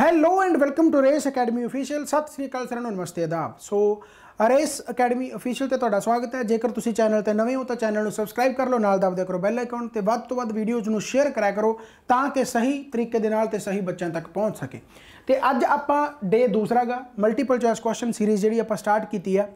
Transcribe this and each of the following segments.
Hello and welcome to Race Academy Official ਸਤਿ ਸ੍ਰੀ ਅਕਾਲ ਸਰ ਨੂੰ ਨਮਸਤੇ ਆਦਾਬ ਸੋ ਰੇਸ ਅਕੈਡਮੀ ਅਫੀਸ਼ੀਅਲ ਤੇ ਤੁਹਾਡਾ ਸਵਾਗਤ ਹੈ ਜੇਕਰ ਤੁਸੀਂ ਚੈਨਲ ਤੇ ਨਵੇਂ ਹੋ ਤਾਂ ਚੈਨਲ ਨੂੰ ਸਬਸਕ੍ਰਾਈਬ ਕਰ ਲਓ ਨਾਲ ਦਬਦੇ ਕਰੋ ਬੈਲ ਆਈਕਨ ਤੇ ਵੱਧ ਤੋਂ ਵੱਧ ਵੀਡੀਓਜ਼ ਨੂੰ ਸ਼ੇਅਰ ਕਰਿਆ ਕਰੋ ਤਾਂ ਕਿ ਸਹੀ ਤਰੀਕੇ ਦੇ ਨਾਲ ਤੇ ਸਹੀ ਬੱਚਿਆਂ ਤੱਕ ਪਹੁੰਚ ਸਕੇ ਤੇ ਅੱਜ ਆਪਾਂ ਡੇ ਦੂਸਰਾਗਾ ਮਲਟੀਪਲ ਚੋਇਸ ਕੁਐਸਚਨ ਸੀਰੀਜ਼ ਜਿਹੜੀ ਆਪਾਂ ਸਟਾਰਟ ਕੀਤੀ ਹੈ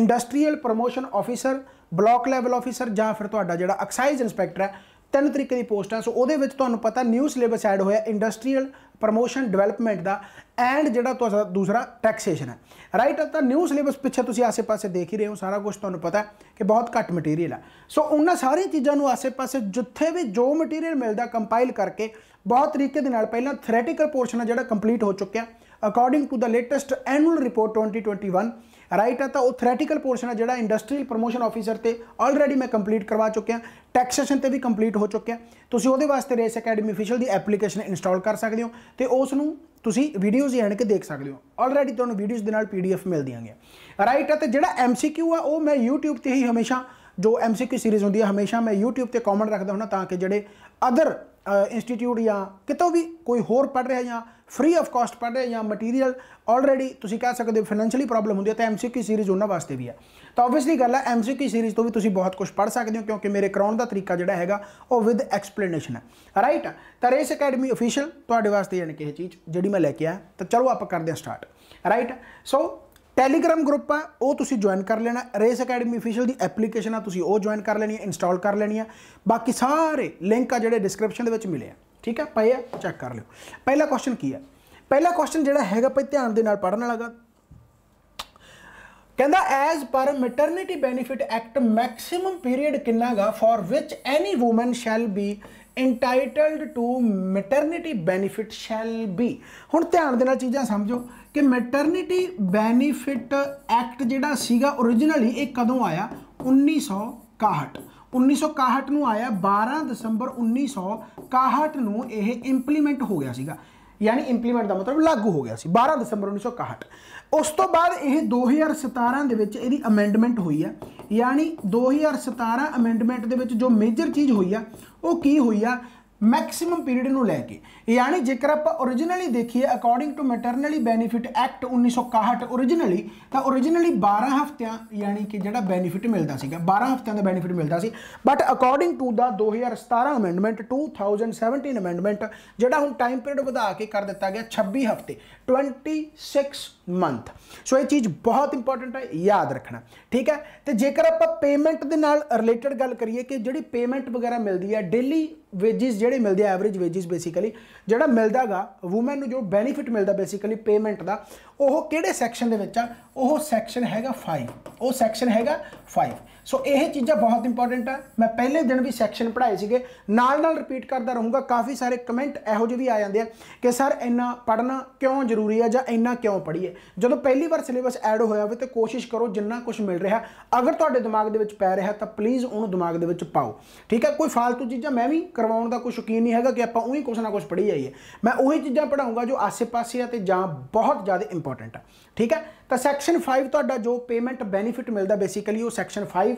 industrial promotion officer block level officer ਜਾਂ ਫਿਰ ਤੁਹਾਡਾ ਜਿਹੜਾ ਐਕਸਾਈਜ਼ ਇਨਸਪੈਕਟਰ ਹੈ ਤਿੰਨ ਤਰੀਕੇ ਦੀ ਪੋਸਟਾਂ ਸੋ ਉਹਦੇ ਵਿੱਚ ਤੁਹਾਨੂੰ ਪਤਾ ਨਿਊ ਸਿਲੇਬਸ ਐਡ ਹੋਇਆ ਇੰਡਸਟਰੀਅਲ ਪ੍ਰੋਮੋਸ਼ਨ ਡਿਵੈਲਪਮੈਂਟ ਦਾ ਐਂਡ ਜਿਹੜਾ ਤੁਹਾਡਾ ਦੂਸਰਾ ਟੈਕਸੇਸ਼ਨ ਹੈ ਰਾਈਟ ਤਾਂ ਨਿਊ ਸਿਲੇਬਸ ਪਿੱਛੇ ਤੁਸੀਂ ਆਸੇ-ਪਾਸੇ ਦੇਖ ਹੀ ਰਹੇ ਹੋ ਸਾਰਾ ਕੁਝ ਤੁਹਾਨੂੰ ਪਤਾ ਹੈ ਕਿ ਬਹੁਤ ਘੱਟ ਮਟੀਰੀਅਲ ਹੈ ਸੋ ਉਹਨਾਂ ਸਾਰੀਆਂ ਚੀਜ਼ਾਂ ਨੂੰ ਆਸੇ-ਪਾਸੇ ਜਿੱਥੇ ਵੀ ਜੋ ਮਟੀਰੀਅਲ ਮਿਲਦਾ ਕੰਪਾਈਲ ਕਰਕੇ ਬਹੁਤ ਤਰੀਕੇ ਦੇ ਨਾਲ ਪਹਿਲਾਂ ਥਿਓਰੈਟੀਕਲ ਪੋਰਸ਼ਨ ਹੈ ਜਿਹੜਾ ਕੰਪਲੀਟ ਹੋ ਚੁੱਕਿਆ according to the latest annual report 2021 right ਹੈ ਤਾਂ ਉਹ ਥਰੈਟੀਕਲ ਪੋਰਸ਼ਨ ਹੈ ਜਿਹੜਾ ਇੰਡਸਟਰੀਅਲ ਪ੍ਰੋਮੋਸ਼ਨ ਆਫੀਸਰ ਤੇ ਆਲਰੇਡੀ ਮੈਂ ਕੰਪਲੀਟ ਕਰਵਾ ਚੁੱਕਿਆ ਟੈਕਸੇਸ਼ਨ ਤੇ ਵੀ ਕੰਪਲੀਟ ਹੋ ਚੁੱਕਿਆ ਤੁਸੀਂ ਉਹਦੇ ਵਾਸਤੇ ਰੇਸ ਅਕੈਡਮੀ ਅਫੀਸ਼ੀਅਲ ਦੀ ਐਪਲੀਕੇਸ਼ਨ ਇੰਸਟਾਲ ਕਰ ਸਕਦੇ ਹੋ ਤੇ ਉਸ ਨੂੰ ਤੁਸੀਂ ਵੀਡੀਓਜ਼ ਜਾਣ ਕੇ ਦੇਖ ਸਕਦੇ ਹੋ ਆਲਰੇਡੀ ਤੁਹਾਨੂੰ ਵੀਡੀਓਜ਼ ਦੇ ਨਾਲ ਪੀਡੀਐਫ ਮਿਲਦੀਆਂ ਦਿਆਂਗੇ ਰਾਈਟ ਹੈ ਤੇ ਜਿਹੜਾ ਐਮਸੀਕਿਊ ਆ ਉਹ ਮੈਂ YouTube ਤੇ ਹੀ ਹਮੇਸ਼ਾ ਜੋ ਐਮਸੀਕਿਊ ਸੀਰੀਜ਼ ਹੁੰਦੀ ਹੈ ਹਮੇਸ਼ਾ ਮੈਂ YouTube ਤੇ ਕਮੈਂਟ ਰੱਖਦਾ ਹੁੰਦਾ ਤਾਂ ਕਿ ਜਿਹੜੇ ਅਦਰ ਇੰਸਟੀਚਿਊਟ ਜਾਂ ਕਿਤੋਂ ਵੀ ਕੋਈ ਹੋਰ ਪੜ ਰਿਹਾ ਜਾਂ ਫ੍ਰੀ ਆਫ ਕਾਸਟ ਪੜ੍ਹ ਰਹੇ ਜਾਂ ਮਟੀਰੀਅਲ ਆਲਰੇਡੀ ਤੁਸੀਂ ਕਹਿ ਸਕਦੇ ਹੋ ਫਾਈਨੈਂਸ਼ੀਅਲੀ ਪ੍ਰੋਬਲਮ ਹੁੰਦੀ ਹੈ ਤਾਂ ਐਮਸੀਕਿਊ ਸੀਰੀਜ਼ ਉਹਨਾਂ ਵਾਸਤੇ ਵੀ ਆ ਤਾਂ ਆਬਵੀਅਸਲੀ ਗੱਲ ਹੈ ਐਮਸੀਕਿਊ ਸੀਰੀਜ਼ ਤੋਂ ਵੀ ਤੁਸੀਂ ਬਹੁਤ ਕੁਝ ਪੜ੍ਹ ਸਕਦੇ ਹੋ ਕਿਉਂਕਿ ਮੇਰੇ ਕਰਾਉਣ ਦਾ ਤਰੀਕਾ ਜਿਹੜਾ ਹੈਗਾ ਉਹ ਵਿਦ ਐਕਸਪਲੇਨੇਸ਼ਨ ਹੈ ਰਾਈਟ ਤਾਂ ਰੇਸ ਅਕੈਡਮੀ ਅਫੀਸ਼ੀਅਲ ਤੁਹਾਡੇ ਵਾਸਤੇ ਯਾਨੀ ਕਿ ਇਹ ਚੀਜ਼ ਜਿਹੜੀ ਮੈਂ ਲੈ ਕੇ ਆ ਤਾਂ ਚਲੋ ਆਪਾਂ ਕਰਦੇ ਹਾਂ start right so Telegram group ਆ ਉਹ ਤੁਸੀਂ ਜੁਆਇਨ ਕਰ ਲੈਣਾ ਰੇਸ ਅਕੈਡਮੀ ਅਫੀਸ਼ੀਅਲ ਦੀ ਐਪਲੀਕੇਸ਼ਨ ਆ ਤੁਸੀਂ ਉਹ ਜੁਆਇਨ ਕਰ ਲੈਣੀ ਹੈ ਇੰਸਟਾਲ ਕਰ ਲੈਣੀ ਹੈ ਬਾਕੀ ਸਾਰੇ ਲਿੰਕ ਆ ਜਿਹੜੇ ਡਿਸਕ੍ਰਿਪਸ਼ਨ ਦੇ ਵਿੱਚ ਮਿਲੇ ਆ ਠੀਕ ਹੈ ਪਏ ਆ ਚੈੱਕ ਕਰ ਲਿਓ ਪਹਿਲਾ ਕੁਐਸਚਨ ਕੀ ਹੈ ਪਹਿਲਾ ਕੁਐਸਚਨ ਜਿਹੜਾ ਹੈਗਾ ਭਾਈ ਧਿਆਨ ਦੇ ਨਾਲ ਪੜਨ ਵਾਲਾਗਾ ਕਹਿੰਦਾ as per maternity benefit act maximum period ਕਿੰਨਾਗਾ for which any woman shall be entitled to maternity benefit shall be ਹੁਣ ਧਿਆਨ ਦੇ ਨਾਲ ਚੀਜ਼ਾਂ ਸਮਝੋ ਕਿ ਮੈਟਰਨਿਟੀ ਬੈਨੀਫਿਟ ਐਕਟ ਜਿਹੜਾ ਸੀਗਾ origignally ਇਹ ਕਦੋਂ ਆਇਆ 1961 1961 ਨੂੰ ਆਇਆ 12 ਦਸੰਬਰ 1961 ਨੂੰ ਇਹ ਇੰਪਲੀਮੈਂਟ ਹੋ ਗਿਆ ਸੀਗਾ ਯਾਨੀ ਇੰਪਲੀਮੈਂਟ ਦਾ ਮਤਲਬ ਲਾਗੂ ਹੋ ਗਿਆ ਸੀ 12 ਦਸੰਬਰ 1961 ਉਸ ਤੋਂ ਬਾਅਦ ਇਹ 2017 ਦੇ ਵਿੱਚ ਇਹਦੀ ਅਮੈਂਡਮੈਂਟ ਹੋਈ ਆ ਯਾਨੀ 2017 ਅਮੈਂਡਮੈਂਟ ਦੇ ਵਿੱਚ ਜੋ ਮੇਜਰ ਚੀਜ਼ ਹੋਈ ਆ ਉਹ ਕੀ ਹੋਈ ਆ ਮੈਕਸਿਮਮ ਪੀਰੀਅਡ ਨੂੰ ਲੈ ਕੇ ਯਾਨੀ ਜੇਕਰ ਆਪਾਂ origignally ਦੇਖੀਏ according to maternity benefit act 1961 origignally ਤਾਂ origignally 12 ਹਫ਼ਤਿਆਂ ਯਾਨੀ ਕਿ ਜਿਹੜਾ ਬੈਨੀਫਿਟ ਮਿਲਦਾ ਸੀਗਾ 12 ਹਫ਼ਤਿਆਂ ਦਾ ਬੈਨੀਫਿਟ ਮਿਲਦਾ ਸੀ but according to the 2017 amendment 2017 amendment ਜਿਹੜਾ ਹੁਣ ਟਾਈਮ ਪੀਰੀਅਡ ਵਧਾ ਕੇ ਕਰ ਦਿੱਤਾ ਗਿਆ 26 ਹਫ਼ਤੇ 26 ਮੰਥ ਸੋ ਇਹ ਚੀਜ਼ ਬਹੁਤ ਇੰਪੋਰਟੈਂਟ ਹੈ ਯਾਦ ਰੱਖਣਾ ਠੀਕ ਹੈ ਤੇ ਜੇਕਰ ਆਪਾਂ ਪੇਮੈਂਟ ਦੇ ਨਾਲ ਰਿਲੇਟਡ ਗੱਲ ਕਰੀਏ ਕਿ ਜਿਹੜੀ ਪੇਮੈਂਟ ਵਗੈਰਾ ਮਿਲਦੀ ਹੈ ਡੇਲੀ ਵੇਜਸ ਜਿਹੜੇ ਮਿਲਦੇ ਆ ਐਵਰੇਜ ਵੇਜਸ ਬੇਸਿਕਲੀ ਜਿਹੜਾ ਮਿਲਦਾਗਾ ਔਮਨ ਨੂੰ ਜੋ ਬੈਨੀਫਿਟ ਮਿਲਦਾ ਬੇਸਿਕਲੀ ਪੇਮੈਂਟ ਦਾ ਉਹ ਕਿਹੜੇ ਸੈਕਸ਼ਨ ਦੇ ਵਿੱਚ ਆ ਉਹ ਸੈਕਸ਼ਨ ਹੈਗਾ 5 ਉਹ ਸੈਕਸ਼ਨ ਹੈਗਾ 5 ਸੋ ਇਹ ਚੀਜ਼ਾਂ ਬਹੁਤ ਇੰਪੋਰਟੈਂਟ ਆ ਮੈਂ ਪਹਿਲੇ ਦਿਨ ਵੀ ਸੈਕਸ਼ਨ ਪੜਾਏ ਸੀਗੇ ਨਾਲ ਨਾਲ ਰਿਪੀਟ ਕਰਦਾ ਰਹੂੰਗਾ ਕਾਫੀ ਸਾਰੇ ਕਮੈਂਟ ਇਹੋ ਜਿਹੇ ਵੀ ਆ ਜਾਂਦੇ ਆ ਕਿ ਸਰ ਇੰਨਾ ਪੜਨਾ ਕਿਉਂ ਜ਼ਰੂਰੀ ਆ ਜਾਂ ਇੰਨਾ ਕਿਉਂ ਪੜੀਏ ਜਦੋਂ ਪਹਿਲੀ ਵਾਰ ਸਿਲੇਬਸ ਐਡ ਹੋਇਆ ਹੋਵੇ ਤੇ ਕੋਸ਼ਿਸ਼ ਕਰੋ ਜਿੰਨਾ ਕੁਝ ਮਿਲ ਰਿਹਾ ਅਗਰ ਤੁਹਾਡੇ ਦਿਮਾਗ ਦੇ ਵਿੱਚ ਪੈ ਰਿਹਾ ਤਾਂ ਪਲੀਜ਼ ਉਹਨੂੰ ਦਿਮਾਗ ਦੇ ਵਿੱਚ ਪਾਓ ਠੀਕ ਹੈ ਕੋਈ ਫालतू ਚੀਜ਼ਾਂ ਮੈਂ ਵੀ ਕਰਵਾਉਣ ਦਾ ਕੋਈ ਸ਼ੌਕੀਨ ਨਹੀਂ ਹੈਗਾ ਕਿ ਆਪਾਂ ਉਹੀ ਕੁਝ ਨਾ ਕੁਝ ਪੜ੍ਹੀ ਜਾਈਏ ਮੈਂ ਉਹੀ ਚੀਜ਼ਾਂ ਪੜਾਉਂਗਾ ਜੋ ਆਸੇ-ਪਾਸੇ ਆ ਤੇ ਜਾਂ ਬਹੁਤ ਜ਼ਿਆਦਾ ਇੰਪੋਰਟੈਂਟ ਆ ਠੀਕ ਹੈ ਤਾਂ ਸੈਕਸ਼ਨ 5 ਤੁਹਾਡਾ ਜੋ ਪੇਮੈਂਟ ਬੈਨੀਫਿਟ ਮਿਲਦਾ ਬੇਸਿਕਲੀ ਉਹ ਸੈਕਸ਼ਨ 5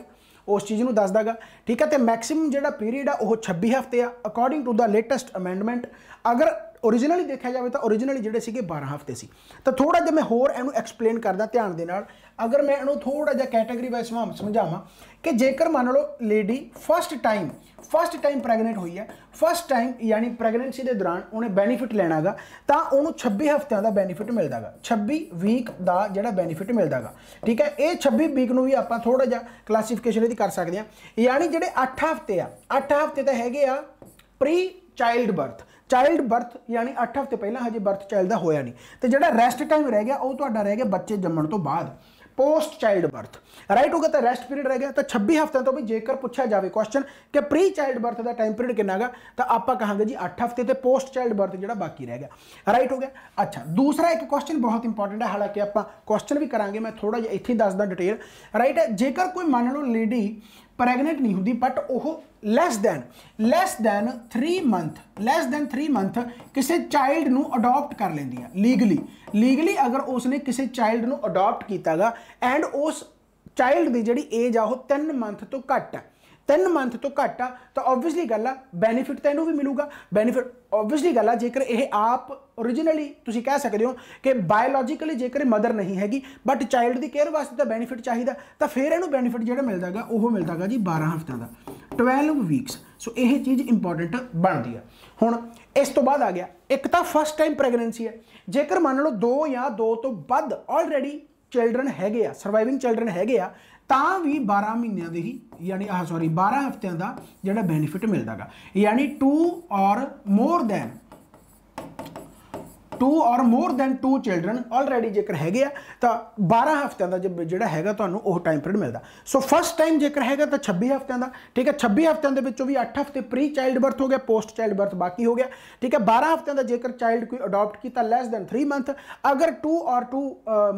ਉਸ ਚੀਜ਼ ਨੂੰ ਦੱਸਦਾਗਾ ਠੀਕ ਹੈ ਤੇ ਮੈਕਸਿਮਮ ਜਿਹੜਾ ਪੀਰੀਅਡ ਆ ਉਹ 26 ਹਫ਼ਤੇ ਆ according to the latest amendment ਅਗਰ origignally ਦੇਖਿਆ ਜਾਵੇ ਤਾਂ origignally ਜਿਹੜੇ ਸੀਗੇ 12 ਹਫ਼ਤੇ ਸੀ ਤਾਂ ਥੋੜਾ ਜਿਹਾ ਮੈਂ ਹੋਰ ਇਹਨੂੰ ਐਕਸਪਲੇਨ ਕਰਦਾ ਧਿਆਨ ਦੇ ਨਾਲ ਅਗਰ ਮੈਂ ਇਹਨੂੰ ਥੋੜਾ ਜਿਹਾ ਕੈਟਾਗਰੀ ਵਾਈਜ਼ ਸਮਝਾਵਾਂ ਕਿ ਜੇਕਰ ਮੰਨ ਲਓ lady first time first time pregnant ਹੋਈ ਹੈ ਫਸਟ ਟਾਈਮ ਯਾਨੀ ਪ੍ਰੈਗਨੈਂਸੀ ਦੇ ਦੌਰਾਨ ਉਹਨੇ ਬੈਨੀਫਿਟ ਲੈਣਾਗਾ ਤਾਂ ਉਹਨੂੰ 26 ਹਫ਼ਤਿਆਂ ਦਾ ਬੈਨੀਫਿਟ ਮਿਲਦਾਗਾ 26 ਵੀਕ ਦਾ ਜਿਹੜਾ ਬੈਨੀਫਿਟ ਮਿਲਦਾਗਾ ਠੀਕ ਹੈ ਇਹ 26 ਵੀਕ ਨੂੰ ਵੀ ਆਪਾਂ ਥੋੜਾ ਜਿਹਾ ਕਲਾਸੀਫਿਕੇਸ਼ਨ ਇਹਦੀ ਕਰ ਸਕਦੇ ਹਾਂ ਯਾਨੀ ਜਿਹੜੇ 8 ਹਫ਼ਤੇ ਆ 8 ਹਫ਼ਤੇ ਤਾਂ ਹੈਗੇ ਆ pre child childbirth childbirth ਯਾਨੀ 8 ਹਫ਼ਤੇ ਪਹਿਲਾਂ ਹਜੇ ਬਰਥ ਚਾਈਲਡ ਦਾ ਹੋਇਆ ਨਹੀਂ ਤੇ ਜਿਹੜਾ ਰੈਸਟ ਟਾਈਮ ਰਹਿ ਗਿਆ ਉਹ ਤੁਹਾਡਾ ਰਹਿ ਗਿਆ ਬੱਚੇ ਜੰਮਣ ਤੋਂ ਬਾਅਦ ਪੋਸਟ ਚਾਈਲਡ ਬਰਥ ਰਾਈਟ ਹੋ ਗਿਆ ਤਾਂ ਰੈਸਟ ਪੀਰੀਅਡ ਰਹਿ ਗਿਆ ਤਾਂ 26 ਹਫ਼ਤਿਆਂ ਤੋਂ ਵੀ ਜੇਕਰ ਪੁੱਛਿਆ ਜਾਵੇ ਕੁਐਸਚਨ ਕਿ ਪ੍ਰੀ ਚਾਈਲਡ ਬਰਥ ਦਾ ਟਾਈਮ ਪੀਰੀਅਡ ਕਿੰਨਾ ਹੈਗਾ ਤਾਂ ਆਪਾਂ ਕਹਾਂਗੇ ਜੀ 8 ਹਫ਼ਤੇ ਤੇ ਪੋਸਟ ਚਾਈਲਡ ਬਰਥ ਜਿਹੜਾ ਬਾਕੀ ਰਹਿ ਗਿਆ ਰਾਈਟ ਹੋ ਗਿਆ ਅੱਛਾ ਦੂਸਰਾ ਇੱਕ ਕੁਐਸਚਨ ਬਹੁਤ ਇੰਪੋਰਟੈਂਟ ਹੈ ਹਾਲਾਂਕਿ ਆਪਾਂ ਕੁਐਸਚਨ ਵੀ ਕਰਾਂਗੇ ਮੈਂ ਥੋੜਾ ਜਿਹਾ ਇੱਥੇ ਦੱਸਦਾ ਡਿਟੇਲ ਰਾਈਟ ਜੇਕਰ ਕੋਈ ਮੰਨ ਲਓ ਲੇਡੀ ਪ੍ਰੈਗਨੈਂਟ ਨਹੀਂ ਹੁੰਦੀ ਬਟ ਉਹ less than less than 3 month less than 3 month ਕਿਸੇ ਚਾਈਲਡ ਨੂੰ ਅਡਾਪਟ ਕਰ ਲੈਂਦੀ ਆ ਲੀਗਲੀ ਲੀਗਲੀ ਅਗਰ ਉਸਨੇ ਕਿਸੇ ਚਾਈਲਡ ਨੂੰ ਅਡਾਪਟ ਕੀਤਾਗਾ ਐਂਡ ਉਸ ਚਾਈਲਡ ਦੀ ਜਿਹੜੀ ਏਜ ਆ ਉਹ 3 ਮੰਥ ਤੋਂ ਘੱਟ ਆ 3 ਮੰਥ ਤੋਂ ਘੱਟ ਆ ਤਾਂ ਆਬਵੀਅਸਲੀ ਗੱਲ ਆ ਬੈਨੀਫਿਟ ਤਾਂ ਇਹਨੂੰ ਵੀ ਮਿਲੂਗਾ ਬੈਨੀਫਿਟ ਆਬਵੀਅਸਲੀ ਗੱਲ ਆ ਜੇਕਰ ਇਹ ਆਪ origignally ਤੁਸੀਂ ਕਹਿ ਸਕਦੇ ਹੋ ਕਿ ਬਾਇਓਲੋਜੀਕਲੀ ਜੇਕਰ ਮਦਰ ਨਹੀਂ ਹੈਗੀ ਬਟ ਚਾਈਲਡ ਦੀ ਕੇਅਰ ਵਾਸਤੇ ਤਾਂ ਬੈਨੀਫਿਟ ਚਾਹੀਦਾ ਤਾਂ ਫਿਰ ਇਹਨੂੰ ਬੈਨੀਫਿਟ ਜਿਹੜਾ ਮਿਲਦਾਗਾ ਉਹ ਮਿਲਦਾਗਾ ਜੀ 12 ਹਫ਼ਤਿਆਂ ਦਾ 12 ਵੀਕਸ ਸੋ ਇਹ ਚੀਜ਼ ਇੰਪੋਰਟੈਂਟ ਬਣਦੀ ਆ ਹੁਣ ਇਸ ਤੋਂ ਬਾਅਦ ਆ ਗਿਆ ਇੱਕ ਤਾਂ ਫਸਟ ਟਾਈਮ ਪ੍ਰੈਗਨੈਂਸੀ ਹੈ ਜੇਕਰ ਮੰਨ ਲਓ ਦੋ ਜਾਂ ਦੋ ਤੋਂ ਵੱਧ ਆਲਰੇਡੀ ਚਿਲड्रन ਹੈਗੇ ਆ ਸਰਵਾਈਵਿੰਗ ਚਿਲड्रन ਹੈਗੇ ਆ ਤਾਂ ਵੀ 12 ਮਹੀਨਿਆਂ ਦੇ ਹੀ ਯਾਨੀ ਆਹ ਸੌਰੀ 12 ਹਫ਼ਤਿਆਂ ਦਾ ਜਿਹੜਾ ਬੈਨੀਫਿਟ ਮਿਲਦਾਗਾ ਯਾਨੀ 2 ਔਰ more than two or more than two children already ਜੇਕਰ ਹੈਗੇ ਆ ਤਾਂ 12 ਹਫ਼ਤਿਆਂ ਦਾ ਜਿਹੜਾ ਹੈਗਾ ਤੁਹਾਨੂੰ ਉਹ ਟਾਈਮ ਪੀਰੀਅਡ ਮਿਲਦਾ ਸੋ ਫਸਟ ਟਾਈਮ ਜੇਕਰ ਹੈਗਾ ਤਾਂ 26 ਹਫ਼ਤਿਆਂ ਦਾ ਠੀਕ ਹੈ 26 ਹਫ਼ਤਿਆਂ ਦੇ ਵਿੱਚੋਂ ਵੀ 8 ਹਫ਼ਤੇ ਪ੍ਰੀ ਚਾਈਲਡ ਬਰਥ ਹੋ ਗਿਆ ਪੋਸਟ ਚਾਈਲਡ ਬਰਥ ਬਾਕੀ ਹੋ ਗਿਆ ਠੀਕ ਹੈ 12 ਹਫ਼ਤਿਆਂ ਦਾ ਜੇਕਰ ਚਾਈਲਡ ਕੋਈ ਅਡਾਪਟ ਕੀਤਾ ਲੈਸ ਦੈਨ 3 ਮੰਥ ਅਗਰ two or two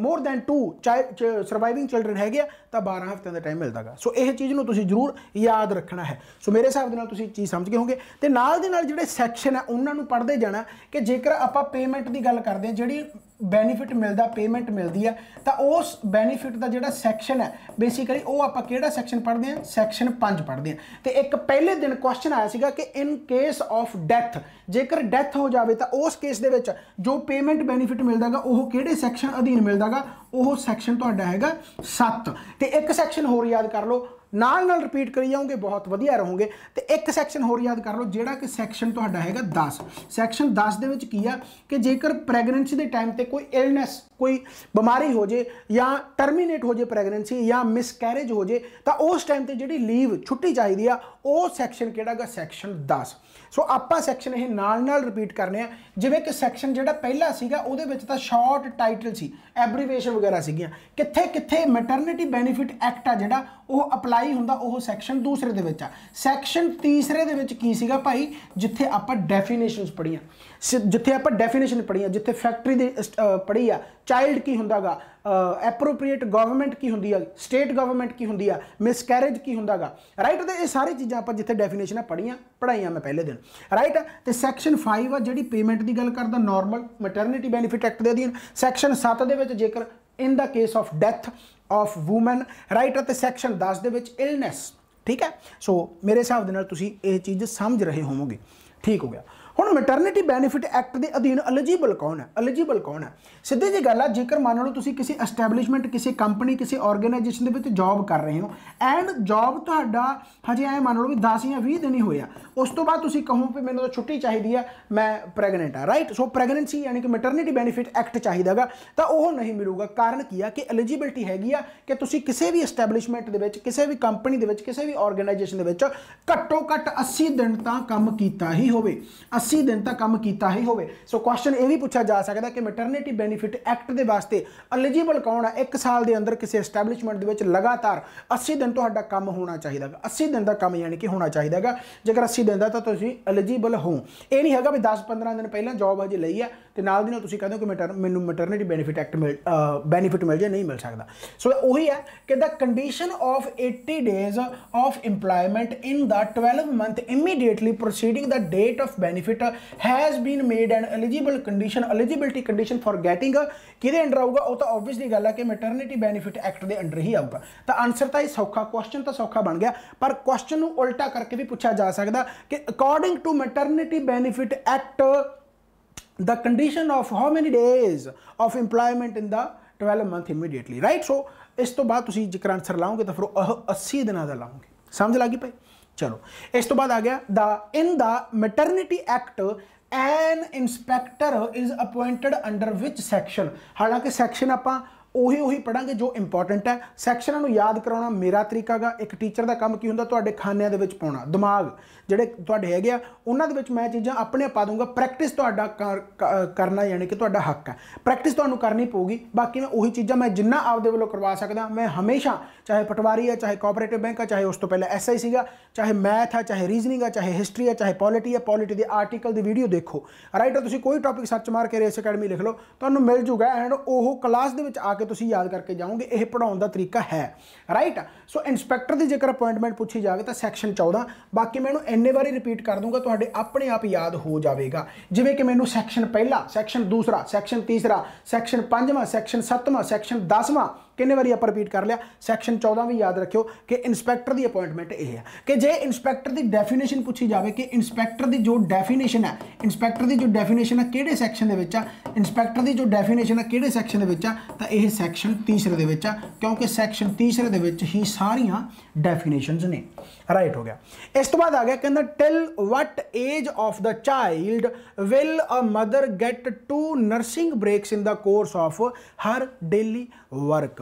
more than two surviving children ਹੈਗੇ ਤਾਂ 12 ਹਫ਼ਤਿਆਂ ਦਾ ਟਾਈਮ ਮਿਲਦਾਗਾ ਸੋ ਇਹ ਚੀਜ਼ ਨੂੰ ਤੁਸੀਂ ਜ਼ਰੂਰ ਯਾਦ ਰੱਖਣਾ ਹੈ ਸੋ ਮੇਰੇ ਹਿਸਾਬ ਦੇ ਨਾਲ ਤੁਸੀਂ ਚੀਜ਼ ਸਮਝ ਗਏ ਹੋਗੇ ਤੇ ਨਾਲ ਦੇ ਨਾਲ ਜਿਹੜੇ ਸੈਕਸ਼ਨ ਹੈ ਉਹਨਾਂ ਨੂੰ ਪੜ੍ਹਦੇ ਜਾਣਾ ਕਿ ਜੇਕਰ ਆਪਾਂ ਪੇਮੈਂਟ ਪੇਮੈਂਟ ਦੀ ਗੱਲ ਕਰਦੇ ਆ ਜਿਹੜੀ ਬੈਨੀਫਿਟ ਮਿਲਦਾ ਪੇਮੈਂਟ ਮਿਲਦੀ ਆ ਤਾਂ ਉਸ ਬੈਨੀਫਿਟ ਦਾ ਜਿਹੜਾ ਸੈਕਸ਼ਨ ਹੈ ਬੇਸਿਕਲੀ ਉਹ ਆਪਾਂ ਕਿਹੜਾ ਸੈਕਸ਼ਨ ਪੜ੍ਹਦੇ ਆ ਸੈਕਸ਼ਨ 5 ਪੜ੍ਹਦੇ ਆ ਤੇ ਇੱਕ ਪਹਿਲੇ ਦਿਨ ਕੁਐਸਚਨ ਆਇਆ ਸੀਗਾ ਕਿ ਇਨ ਕੇਸ ਆਫ ਡੈਥ ਜੇਕਰ ਡੈਥ ਹੋ ਜਾਵੇ ਤਾਂ ਉਸ ਕੇਸ ਦੇ ਵਿੱਚ ਜੋ ਪੇਮੈਂਟ ਬੈਨੀਫਿਟ ਮਿਲਦਾਗਾ ਉਹ ਕਿਹੜੇ ਸੈਕਸ਼ਨ ਅਧੀਨ ਮਿਲਦਾਗਾ ਉਹ ਸੈਕਸ਼ਨ ਤੁਹਾਡਾ ਹੈਗਾ 7 ਤੇ ਇੱਕ ਸੈਕਸ਼ਨ ਹੋਰ ਯਾਦ ਕਰ ਲਓ ਨਾਲ ਨਾਲ ਰਿਪੀਟ ਕਰੀ ਜਾਓਗੇ ਬਹੁਤ ਵਧੀਆ ਰਹੋਗੇ ਤੇ ਇੱਕ ਸੈਕਸ਼ਨ ਹੋਰ ਯਾਦ ਕਰ ਲਓ ਜਿਹੜਾ ਕਿ ਸੈਕਸ਼ਨ ਤੁਹਾਡਾ ਹੈਗਾ 10 ਸੈਕਸ਼ਨ 10 ਦੇ ਵਿੱਚ ਕੀ ਆ ਕਿ ਜੇਕਰ ਪ੍ਰੈਗਨੈਂਸੀ ਦੇ ਟਾਈਮ ਤੇ ਕੋਈ ਇਲਨੈਸ ਕੋਈ ਬਿਮਾਰੀ ਹੋ ਜੇ ਜਾਂ ਟਰਮੀਨੇਟ ਹੋ ਜੇ ਪ੍ਰੈਗਨੈਂਸੀ ਜਾਂ ਮਿਸਕੈਰੇਜ ਹੋ ਜੇ ਤਾਂ ਉਸ ਟਾਈਮ ਤੇ ਜਿਹੜੀ ਲੀਵ ਛੁੱਟੀ ਚਾਹੀਦੀ ਆ ਉਹ ਸੈਕਸ਼ਨ ਕਿਹੜਾਗਾ ਸੈਕਸ਼ਨ 10 ਸੋ ਆਪਾਂ ਸੈਕਸ਼ਨ ਇਹ ਨਾਲ ਨਾਲ ਰਿਪੀਟ ਕਰਨੇ ਆ ਜਿਵੇਂ ਕਿ ਸੈਕਸ਼ਨ ਜਿਹੜਾ ਪਹਿਲਾ ਸੀਗਾ ਉਹਦੇ ਵਿੱਚ ਤਾਂ ਸ਼ਾਰਟ ਟਾਈਟਲ ਸੀ ਐਬਰੀਵੇਸ਼ਨ ਵਗੈਰਾ ਸੀਗੀਆਂ ਕਿੱਥੇ ਕਿੱਥੇ ਮੈਟਰਨਿਟੀ ਬੈਨੀਫਿਟ ਐਕਟ ਆ ਜਿਹੜਾ ਉਹ ਅਪਲਾਈ ਹੁੰਦਾ ਉਹ ਸੈਕਸ਼ਨ ਦੂਸਰੇ ਦੇ ਵਿੱਚ ਆ ਸੈਕਸ਼ਨ ਤੀਸਰੇ ਦੇ ਵਿੱਚ ਕੀ ਸੀਗਾ ਭਾਈ ਜਿੱਥੇ ਆਪਾਂ ਡੈਫੀਨੇਸ਼ਨਸ ਪੜੀਆਂ ਜਿੱਥੇ ਆਪਾਂ ਡੈਫੀਨੇਸ਼ਨ ਪੜੀਆਂ ਜਿੱਥੇ ਫੈਕਟਰੀ ਦੀ ਪੜੀ ਆ ਚਾਈਲਡ ਕੀ ਹੁੰਦਾਗਾ ਐਪਰੋਪ੍ਰੀਏਟ ਗਵਰਨਮੈਂਟ ਕੀ ਹੁੰਦੀ ਆ ਸਟੇਟ ਗਵਰਨਮੈਂਟ ਕੀ ਹੁੰਦੀ ਆ ਮਿਸਕੈਰੇਜ ਕੀ ਹੁੰਦਾਗਾ ਰਾਈਟ ਤੇ ਇਹ ਸਾਰੀ ਚੀਜ਼ਾਂ ਆਪਾਂ ਜਿੱਥੇ ਡੈਫੀਨੇਸ਼ਨਾਂ ਪੜੀਆਂ ਪੜਾਈਆਂ ਮੈਂ ਪਹਿਲੇ ਦਿਨ ਰਾਈਟ ਤੇ ਸੈਕਸ਼ਨ 5 ਆ ਜਿਹੜੀ ਪੇਮੈਂਟ ਦੀ ਗੱਲ ਕਰਦਾ ਨਾਰਮਲ ਮੈਟਰਨਿਟੀ ਬੈਨੀਫਿਟ ਐਕਟ ਦੇ ਅਧੀਨ ਸੈਕਸ਼ਨ 7 ਦੇ ਵਿੱਚ ਜੇਕਰ in the case of death of woman right ਤੇ ਸੈਕਸ਼ਨ 10 ਦੇ ਵਿੱਚ ਇਲਨੈਸ ਠੀਕ ਹੈ ਸੋ ਮੇਰੇ ਹਿਸਾਬ ਦੇ ਨਾਲ ਤੁਸੀਂ ਇਹ ਚੀਜ਼ ਸਮਝ ਰਹੇ ਹੋਵੋਗੇ ਠੀਕ ਹੋ ਗਿਆ ਹੁਣ ਮੈਟਰਨਿਟੀ ਬੈਨੀਫਿਟ ਐਕਟ ਦੇ ਅਧੀਨ ਐਲੀਜੀਬਲ ਕੌਣ ਹੈ ਐਲੀਜੀਬਲ ਕੌਣ ਹੈ ਸਿੱਧੀ ਜੀ ਗੱਲ ਆ ਜੇਕਰ ਮੰਨ ਲਓ ਤੁਸੀਂ ਕਿਸੇ ਐਸਟੈਬਲਿਸ਼ਮੈਂਟ ਕਿਸੇ ਕੰਪਨੀ ਕਿਸੇ ਆਰਗੇਨਾਈਜੇਸ਼ਨ ਦੇ ਵਿੱਚ ਜੌਬ ਕਰ ਰਹੇ ਹੋ ਐਂਡ ਜੌਬ ਤੁਹਾਡਾ ਹਜੇ ਐ ਮੰਨ ਲਓ ਵੀ 10 ਜਾਂ 20 ਦਿਨ ਹੀ ਹੋਇਆ ਉਸ ਤੋਂ ਬਾਅਦ ਤੁਸੀਂ ਕਹੋ ਵੀ ਮੈਨੂੰ ਤਾਂ ਛੁੱਟੀ ਚਾਹੀਦੀ ਹੈ ਮੈਂ ਪ੍ਰੈਗਨੈਂਟ ਆ ਰਾਈਟ ਸੋ ਪ੍ਰੈਗਨੈਂਸੀ ਯਾਨੀ ਕਿ ਮੈਟਰਨਿਟੀ ਬੈਨੀਫਿਟ ਐਕਟ ਚਾਹੀਦਾਗਾ ਤਾਂ ਉਹ ਨਹੀਂ ਮਿਲੂਗਾ ਕਾਰਨ ਕੀ ਆ ਕਿ ਐਲੀਜੀਬਿਲਟੀ ਹੈਗੀ ਆ ਕਿ ਤੁਸੀਂ ਕਿਸੇ ਵੀ ਐਸਟੈਬਲਿਸ਼ਮੈਂਟ ਦੇ ਵਿੱਚ ਕਿਸੇ ਵੀ ਕੰਪਨੀ ਦੇ ਵਿੱਚ ਕਿਸੇ ਵੀ ਆਰਗੇਨਾਈਜੇਸ਼ਨ ਦੇ ਵਿੱਚ ਘੱਟੋ ਘੱਟ 80 ਦਿਨ ਤਾਂ ਕੰਮ ਕੀਤਾ ਹੀ ਹੋਵੇ 80 ਦਿਨ ਤੱਕ ਕੰਮ ਕੀਤਾ ਹੀ ਹੋਵੇ ਸੋ ਕੁਐਸਚਨ ਇਹ ਵੀ ਪੁੱਛਿਆ ਜਾ ਸਕਦਾ ਕਿ ਮੈਟਰਨਿਟੀ ਬੈਨੀਫਿਟ ਐਕਟ ਦੇ ਵਾਸਤੇ ਐਲੀਜੀਬਲ ਕੌਣ ਹੈ 1 ਸਾਲ ਦੇ ਅੰਦਰ ਕਿਸੇ ਐਸਟੈਬਲਿਸ਼ਮੈਂਟ ਦੇ ਵਿੱਚ ਲਗਾਤਾਰ 80 ਦਿਨ ਤੁਹਾਡਾ ਕੰਮ ਹੋਣਾ ਚਾਹੀਦਾ ਹੈ 80 ਦਿਨ ਦਾ ਕੰਮ ਯਾਨੀ ਕਿ ਹੋਣਾ ਚਾਹੀਦਾ ਹੈਗਾ ਜੇਕਰ 80 ਦਿਨ ਦਾ ਤਾਂ ਤੁਸੀਂ ਐਲੀਜੀਬਲ ਹੋ ਇਹ ਨਹੀਂ ਹੈਗਾ ਵੀ 10-15 ਦਿਨ ਪਹਿਲਾਂ ਜੌਬ ਅਜੇ ਲਈ ਹੈ ਤੇ ਨਾਲ ਦੀ ਨਾਲ ਤੁਸੀਂ ਕਹਿੰਦੇ ਹੋ ਕਿ ਮੈਨੂੰ ਮੈਟਰਨਿਟੀ ਬੈਨੀਫਿਟ ਐਕਟ ਮਿਲ ਬੈਨੀਫਿਟ ਮਿਲ ਜੇ ਨਹੀਂ ਮਿਲ ਸਕਦਾ ਸੋ ਉਹੀ ਹੈ ਕਿ the condition of 80 days of EMPLOYMENT in the 12 month immediately proceeding the date of benefit certificate has been made an eligible condition eligibility condition for getting ਕਿਹਦੇ ਅੰਡਰ ਆਊਗਾ ਉਹ ਤਾਂ ਆਬਵੀਅਸਲੀ ਗੱਲ ਹੈ ਕਿ ਮੈਟਰਨਿਟੀ ਬੈਨੀਫਿਟ ਐਕਟ ਦੇ under ਹੀ ਆਊਗਾ ਤਾਂ ਆਨਸਰ ਤਾਂ ਇਹ ਸੌਖਾ ਕੁਐਸਚਨ ਤਾਂ ਸੌਖਾ ਬਣ ਗਿਆ ਪਰ ਕੁਐਸਚਨ ਨੂੰ ਉਲਟਾ ਕਰਕੇ ਵੀ ਪੁੱਛਿਆ ਜਾ ਸਕਦਾ ਕਿ according to maternity benefit act the condition of how many days of employment in the 12 month immediately right so ਇਸ ਤੋਂ ਬਾਅਦ ਤੁਸੀਂ ਜੇਕਰ ਆਨਸਰ ਲਾਓਗੇ ਤਾਂ ਫਿਰ 80 ਦਿਨਾਂ ਦਾ ਲਾਓਗੇ ਸਮਝ ਲੱਗੀ ਪਈ ਚਲੋ ਇਸ ਤੋਂ ਬਾਅਦ ਆ ਗਿਆ the in the maternity act an inspector is appointed under which section ਹਾਲਾਂਕਿ ਸੈਕਸ਼ਨ ਆਪਾਂ ਉਹੀ ਉਹੀ ਪੜਾਂਗੇ ਜੋ ਇੰਪੋਰਟੈਂਟ ਹੈ ਸੈਕਸ਼ਨਾਂ ਨੂੰ ਯਾਦ ਕਰਾਉਣਾ ਮੇਰਾ ਤਰੀਕਾਗਾ ਇੱਕ ਟੀਚਰ ਦਾ ਕੰਮ ਕੀ ਹੁੰਦਾ ਤੁਹਾਡੇ ਖਾਨਿਆਂ ਦੇ ਵਿੱਚ ਪਾਉਣਾ ਦਿਮਾਗ ਜਿਹੜੇ ਤੁਹਾਡੇ ਹੈਗੇ ਆ ਉਹਨਾਂ ਦੇ ਵਿੱਚ ਮੈਂ ਚੀਜ਼ਾਂ ਆਪਣੇ ਪਾ ਦੂੰਗਾ ਪ੍ਰੈਕਟਿਸ ਤੁਹਾਡਾ ਕਰਨਾ ਯਾਨੀ ਕਿ ਤੁਹਾਡਾ ਹੱਕ ਹੈ ਪ੍ਰੈਕਟਿਸ ਤੁਹਾਨੂੰ ਕਰਨੀ ਪਊਗੀ ਬਾਕੀ ਮੈਂ ਉਹੀ ਚੀਜ਼ਾਂ ਮੈਂ ਜਿੰਨਾ ਆਪਦੇ ਵੱਲੋਂ ਕਰਵਾ ਸਕਦਾ ਮੈਂ ਹਮੇਸ਼ਾ ਚਾਹੇ ਪਟਵਾਰੀ ਹੈ ਚਾਹੇ ਕੋਆਪਰੇਟਿਵ ਬੈਂਕ ਹੈ ਚਾਹੇ ਉਸ ਤੋਂ ਪਹਿਲਾਂ ਐਸਆਈ ਸੀਗਾ ਚਾਹੇ ਮੈਥ ਹੈ ਚਾਹੇ ਰੀਜ਼ਨਿੰਗ ਹੈ ਚਾਹੇ ਹਿਸਟਰੀ ਹੈ ਚਾਹੇ ਪੋਲਿਟੀ ਹੈ ਪੋਲਿਟੀ ਦੇ ਆਰਟੀਕਲ ਦੀ ਵੀਡੀਓ ਦੇਖੋ ਰਾਈਟ ਤੁਸੀਂ ਕੋਈ ਟੌਪਿਕ ਸਰਚ ਮਾਰ ਕੇ ਰੇਸ ਅਕੈਡਮੀ ਲਿਖ ਲਓ ਤੁਹਾਨੂੰ ਮਿਲ ਜੂਗਾ ਐਂਡ ਉਹ ਕਲਾਸ ਦੇ ਵਿੱਚ ਆ ਕੇ ਤੁਸੀਂ ਯਾਦ ਕਰਕੇ ਜਾਓਗੇ ਇਹ ਪੜਾਉਣ ਦਾ ਤਰੀਕਾ ਹੈ ਰਾਈਟ ਸੋ ਇਨਸਪੈਕਟਰ ਦੀ ਜੇਕਰ ਅਪਾਇੰਟਮੈਂਟ ਪੁੱਛੀ ਜਾਵੇ ਤਾਂ ਸੈਕਸ਼ਨ 14 ਬਾਕੀ ਮੈਂ ਇਹਨੂੰ ਐਨੇ ਵਾਰੀ ਰਿਪੀਟ ਕਰ ਦੂੰਗਾ ਤੁਹਾਡੇ ਆਪਣੇ ਆਪ ਯਾਦ ਹੋ ਜਾਵੇਗਾ ਜਿਵੇਂ ਕਿ ਮੈਨੂੰ ਸੈਕਸ਼ਨ ਪਹਿਲਾ ਸੈਕਸ਼ਨ ਦੂਸਰਾ ਸੈਕਸ਼ਨ ਤੀਸਰਾ ਸੈਕਸ਼ਨ ਪੰਜਵਾਂ ਸੈਕਸ਼ਨ ਸੱਤਵਾਂ ਸੈਕਸ਼ਨ 10ਵਾਂ ਕਿੰਨੇ ਵਾਰੀ ਆਪਾਂ ਰਿਪੀਟ ਕਰ ਲਿਆ ਸੈਕਸ਼ਨ 14 ਵੀ ਯਾਦ ਰੱਖਿਓ ਕਿ ਇਨਸਪੈਕਟਰ ਦੀ ਅਪਾਇੰਟਮੈਂਟ ਇਹ ਹੈ ਕਿ ਜੇ ਇਨਸਪੈਕਟਰ ਦੀ ਡੈਫੀਨੇਸ਼ਨ ਪੁੱਛੀ ਜਾਵੇ ਕਿ ਇਨਸਪੈਕਟਰ ਦੀ ਜੋ ਡੈਫੀਨੇਸ਼ਨ ਹੈ ਇਨਸਪੈਕਟਰ ਦੀ ਜੋ ਡੈਫੀਨੇਸ਼ਨ ਹੈ ਕਿਹੜੇ ਸੈਕਸ਼ਨ ਦੇ ਵਿੱਚ ਆ ਇਨਸਪੈਕਟਰ ਦੀ ਜੋ ਡੈਫੀਨੇਸ਼ਨ ਹੈ ਕਿਹੜੇ ਸੈਕਸ਼ਨ ਦੇ ਵਿੱਚ ਆ ਤਾਂ ਇਹ ਸੈਕਸ਼ਨ 3 ਦੇ ਵਿੱਚ ਆ ਕਿਉਂਕਿ ਸੈਕਸ਼ਨ 3 ਦੇ ਵਿੱਚ ਹੀ ਸਾਰੀਆਂ ਡੈਫੀਨੇਸ਼ਨਸ ਨੇ ਰਾਈਟ ਹੋ ਗਿਆ ਇਸ ਤੋਂ ਬਾਅਦ ਆ ਗਿਆ ਕਹਿੰਦਾ till what age of the child will a mother get two nursing breaks in the course of her daily work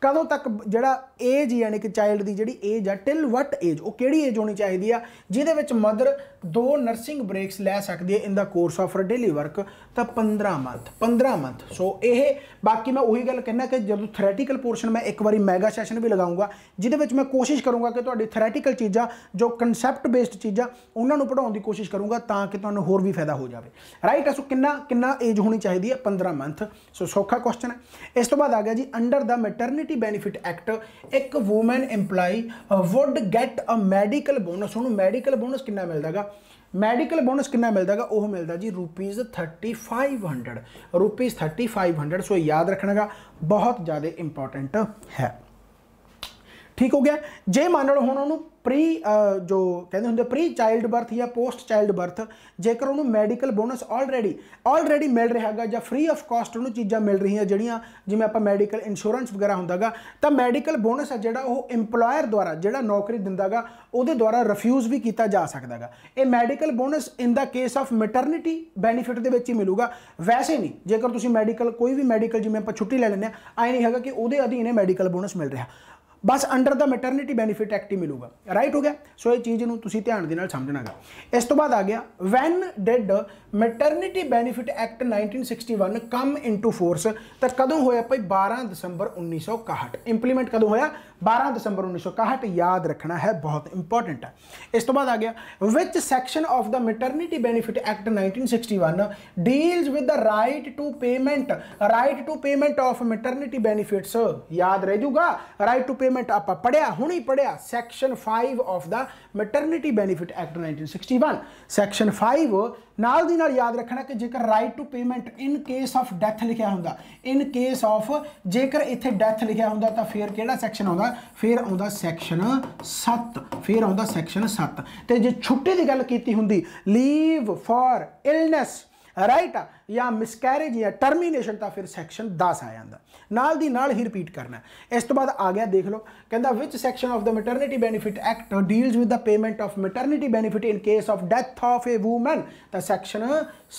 ਕਦੋਂ ਤੱਕ ਜਿਹੜਾ ਏਜ ਯਾਨੀ ਕਿ ਚਾਈਲਡ ਦੀ ਜਿਹੜੀ ਏਜ ਆ ਟਿਲ ਵਟ ਏਜ ਉਹ ਕਿਹੜੀ ਏਜ ਹੋਣੀ ਚਾਹੀਦੀ ਆ ਜਿਹਦੇ ਵਿੱਚ ਮਦਰ ਦੋ ਨਰਸਿੰਗ ਬ੍ਰੇਕਸ ਲੈ ਸਕਦੀ ਹੈ in the course of daily work ਤਾਂ 15 ਮੰਥ 15 ਮੰਥ ਸੋ ਇਹ ਬਾਕੀ ਮੈਂ ਉਹੀ ਗੱਲ ਕਹਿਣਾ ਕਿ ਜਦੋਂ ਥਰੈਟੀਕਲ ਪੋਰਸ਼ਨ ਮੈਂ ਇੱਕ ਵਾਰੀ ਮੈਗਾ ਸੈਸ਼ਨ ਵੀ ਲਗਾਉਂਗਾ ਜਿਹਦੇ ਵਿੱਚ ਮੈਂ ਕੋਸ਼ਿਸ਼ ਕਰੂੰਗਾ ਕਿ ਤੁਹਾਡੀ ਥਰੈਟੀਕਲ ਚੀਜ਼ਾਂ ਜੋ ਕਨਸੈਪਟ ਬੇਸਡ ਚੀਜ਼ਾਂ ਉਹਨਾਂ ਨੂੰ ਪੜਾਉਣ ਦੀ ਕੋਸ਼ਿਸ਼ ਕਰੂੰਗਾ ਤਾਂ ਕਿ ਤੁਹਾਨੂੰ ਹੋਰ ਵੀ ਫਾਇਦਾ ਹੋ ਜਾਵੇ ਰਾਈਟ ਸੋ ਕਿੰਨਾ ਕਿੰਨਾ ਏਜ ਹੋਣੀ ਚਾਹੀਦੀ ਹੈ 15 ਮੰਥ ਸੋ ਸੌਖਾ ਕੁਐਸਚਨ ਹੈ ਇਸ ਤੋਂ ਬਾਅਦ ਆ ਗਿਆ ਜੀ under the matern maternity benefit act ਇੱਕ woman employee would get a medical bonus ਉਹਨੂੰ ਮੈਡੀਕਲ ਬੋਨਸ ਕਿੰਨਾ ਮਿਲਦਾਗਾ ਮੈਡੀਕਲ ਬੋਨਸ ਕਿੰਨਾ ਮਿਲਦਾਗਾ ਉਹ ਮਿਲਦਾ ਜੀ ਰੁਪੀਸ 3500 ਰੁਪੀਸ 3500 ਸੋ ਯਾਦ ਰੱਖਣਾਗਾ ਬਹੁਤ ਜ਼ਿਆਦਾ ਇੰਪੋਰਟੈਂਟ ਹੈ ਠੀਕ ਹੋ ਗਿਆ ਜੇ ਮੰਨ ਲਓ ਹੁਣ ਉਹਨੂੰ ਪ੍ਰੀ ਜੋ ਕਹਿੰਦੇ ਹੁੰਦੇ ਪ੍ਰੀ ਚਾਈਲਡ ਬਰਥ ਜਾਂ ਪੋਸਟ ਚਾਈਲਡ ਬਰਥ ਜੇਕਰ ਉਹਨੂੰ ਮੈਡੀਕਲ ਬੋਨਸ ਆਲਰੇਡੀ ਆਲਰੇਡੀ ਮਿਲ ਰਿਹਾ ਹੈਗਾ ਜਾਂ ਫ੍ਰੀ ਆਫ ਕਾਸਟ ਉਹਨੂੰ ਚੀਜ਼ਾਂ ਮਿਲ ਰਹੀਆਂ ਜਿਹੜੀਆਂ ਜਿਵੇਂ ਆਪਾਂ ਮੈਡੀਕਲ ਇੰਸ਼ੋਰੈਂਸ ਵਗੈਰਾ ਹੁੰਦਾਗਾ ਤਾਂ ਮੈਡੀਕਲ ਬੋਨਸ ਆ ਜਿਹੜਾ ਉਹ ਏਮਪਲੋਇਰ ਦੁਆਰਾ ਜਿਹੜਾ ਨੌਕਰੀ ਦਿੰਦਾਗਾ ਉਹਦੇ ਦੁਆਰਾ ਰਿਫਿਊਜ਼ ਵੀ ਕੀਤਾ ਜਾ ਸਕਦਾਗਾ ਇਹ medical bonus in the case of maternity benefit ਦੇ ਵਿੱਚ ਹੀ ਮਿਲੂਗਾ ਵੈਸੇ ਨਹੀਂ ਜੇਕਰ ਤੁਸੀਂ ਮੈਡੀਕਲ ਕੋਈ ਵੀ ਮੈਡੀਕਲ ਜਿਵੇਂ ਆਪਾਂ ਛੁੱਟੀ ਲੈ ਲੈਂਦੇ ਆ ਆਈ ਨਹੀਂ ਹੈਗਾ ਕਿ ਉਹਦੇ ਅਧੀਨ ਇਹ ਮੈਡੀਕਲ ਬੋਨਸ ਮਿਲ ਰਿਹਾ ਬਸ under the maternity benefit act ਹੀ ਮਿਲੂਗਾ ਰਾਈਟ ਹੋ ਗਿਆ ਸੋ ਇਹ ਚੀਜ਼ ਨੂੰ ਤੁਸੀਂ ਧਿਆਨ ਦੇ ਨਾਲ ਸਮਝਣਾਗਾ ਇਸ ਤੋਂ ਬਾਅਦ ਆ ਗਿਆ when did maternity benefit act nineteen sixty one come into force तो कदों हो भाई बारह दसंबर उन्नीस सौ काहठ इंप्लीमेंट कदों हो बारह दसंबर उन्नीस सौ काहट याद रखना है बहुत इंपोर्टेंट है इस तो बाद आ गया which section of the maternity benefit act nineteen sixty one deals with the right to payment right to payment of maternity benefits याद रह जूगा राइट टू पेमेंट आप पढ़िया हूँ ही पढ़िया section five of the maternity benefit act nineteen sixty one section five ਨਾਲ ਦੀ ਨਾਲ ਯਾਦ ਰੱਖਣਾ ਕਿ ਜੇਕਰ right to payment in case of death ਲਿਖਿਆ ਹੁੰਦਾ ਇਨ ਕੇਸ ਆਫ ਜੇਕਰ ਇੱਥੇ ਡੈਥ ਲਿਖਿਆ ਹੁੰਦਾ ਤਾਂ ਫਿਰ ਕਿਹੜਾ ਸੈਕਸ਼ਨ ਆਉਂਦਾ ਫਿਰ ਆਉਂਦਾ ਸੈਕਸ਼ਨ 7 ਫਿਰ ਆਉਂਦਾ ਸੈਕਸ਼ਨ 7 ਤੇ ਜੇ ਛੁੱਟੀ ਦੀ ਗੱਲ ਕੀਤੀ ਹੁੰਦੀ ਲੀਵ ਫਾਰ ਇਲਨੈਸ ਰਾਈਟ ਆ ਜਾਂ ਮਿਸਕੈਰੇਜ ਜਾਂ ਟਰਮੀਨੇਸ਼ਨ ਤਾਂ ਫਿਰ ਸੈਕਸ਼ਨ 10 ਆ ਜਾਂਦਾ ਨਾਲ ਦੀ ਨਾਲ ਹੀ ਰਿਪੀਟ ਕਰਨਾ ਇਸ ਤੋਂ ਬਾਅਦ ਆ ਗਿਆ ਦੇਖ ਲਓ ਕਹਿੰਦਾ which section of the maternity benefit act deals with the payment of maternity benefit in case of death of a woman ਤਾਂ ਸੈਕਸ਼ਨ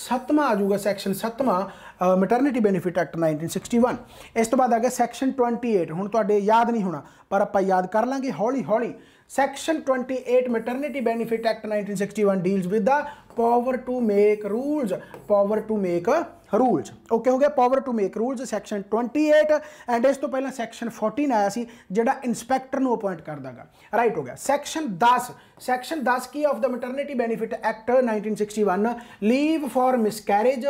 7ਵਾਂ ਆ ਜਾਊਗਾ ਸੈਕਸ਼ਨ 7ਵਾਂ ਮੈਟਰਨਿਟੀ ਬੈਨੀਫਿਟ ਐਕਟ 1961 ਇਸ ਤੋਂ ਬਾਅਦ ਆ ਗਿਆ ਸੈਕਸ਼ਨ 28 ਹੁਣ ਤੁਹਾਡੇ ਯਾਦ ਨਹੀਂ ਹੋਣਾ ਪਰ ਆਪਾਂ ਯਾਦ ਕਰ ਲਾਂਗੇ ਹੌਲੀ ਹੌਲੀ Section 28 Maternity Benefit Act 1961 deals with the power to make rules. Power to make rules okay ਹੋ ਗਿਆ power to make rules section 28 and ਇਸ ਤੋਂ ਪਹਿਲਾਂ ਸੈਕਸ਼ਨ 14 ਆਇਆ ਸੀ ਜਿਹੜਾ ਇਨਸਪੈਕਟਰ ਨੂੰ ਅਪਾਇੰਟ ਕਰਦਾਗਾ ਰਾਈਟ ਹੋ ਗਿਆ ਸੈਕਸ਼ਨ 10 ਸੈਕਸ਼ਨ 10 ਕੀ of the maternity benefit act 1961 leave for miscarriage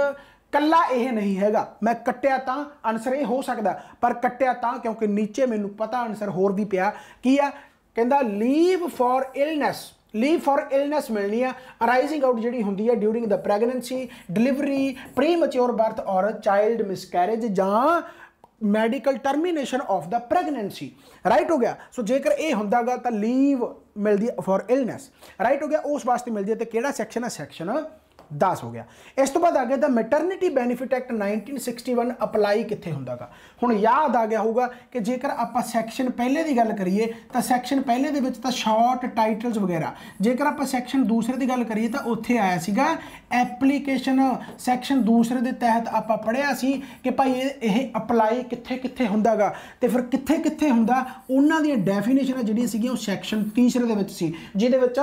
ਕੱਲਾ ਇਹ ਨਹੀਂ ਹੈਗਾ ਮੈਂ ਕੱਟਿਆ ਤਾਂ ਆਨਸਰ ਇਹ ਹੋ ਸਕਦਾ ਪਰ ਕੱਟਿਆ ਤਾਂ ਕਿਉਂਕਿ ਨੀਚੇ ਮੈਨੂੰ ਪਤਾ ਆਨਸਰ ਹੋਰ ਵੀ ਪਿਆ ਕੀ ਆ ਕਹਿੰਦਾ leave for illness leave for illness ਮਿਲਣੀ ਆ ਅਰਾਈਜ਼ਿੰਗ ਆਊਟ ਜਿਹੜੀ ਹੁੰਦੀ ਆ during the pregnancy delivery premature birth or child miscarriage ਜਾਂ medical termination of the pregnancy right ਹੋ ਗਿਆ ਸੋ ਜੇਕਰ ਇਹ ਹੁੰਦਾਗਾ ਤਾਂ ਲੀਵ ਮਿਲਦੀ ਫॉर ਇਲਨੈਸ ਰਾਈਟ ਹੋ ਗਿਆ ਉਸ ਵਾਸਤੇ ਮਿਲਦੀ ਤੇ ਕਿਹੜਾ ਸੈਕਸ਼ਨ ਹੈ ਸੈਕਸ਼ਨ 10 ਹੋ ਗਿਆ ਇਸ ਤੋਂ ਬਾਅਦ ਆ ਗਿਆ the maternity benefit act 1961 apply ਕਿੱਥੇ ਹੁੰਦਾਗਾ ਹੁਣ ਯਾਦ ਆ ਗਿਆ ਹੋਊਗਾ ਕਿ ਜੇਕਰ ਆਪਾਂ ਸੈਕਸ਼ਨ ਪਹਿਲੇ ਦੀ ਗੱਲ ਕਰੀਏ ਤਾਂ ਸੈਕਸ਼ਨ ਪਹਿਲੇ ਦੇ ਵਿੱਚ ਤਾਂ ਸ਼ਾਰਟ ਟਾਈਟਲਸ ਵਗੈਰਾ ਜੇਕਰ ਆਪਾਂ ਸੈਕਸ਼ਨ ਦੂਸਰੇ ਦੀ ਗੱਲ ਕਰੀਏ ਤਾਂ ਉੱਥੇ ਆਇਆ ਸੀਗਾ ਐਪਲੀਕੇਸ਼ਨ ਸੈਕਸ਼ਨ ਦੂਸਰੇ ਦੇ ਤਹਿਤ ਆਪਾਂ ਪੜਿਆ ਸੀ ਕਿ ਭਾਈ ਇਹ ਇਹ ਅਪਲਾਈ ਕਿੱਥੇ ਕਿੱਥੇ ਹੁੰਦਾਗਾ ਤੇ ਫਿਰ ਕਿੱਥੇ ਕਿੱਥੇ ਹੁੰਦਾ ਉਹਨਾਂ ਦੀਆਂ ਡੈਫੀਨੇਸ਼ਨਾਂ ਜਿਹੜੀਆਂ ਸੀਗੀਆਂ ਉਹ ਸੈਕਸ਼ਨ ਤੀਸਰੇ ਦੇ ਵਿੱਚ ਸੀ ਜਿਹਦੇ ਵਿੱਚ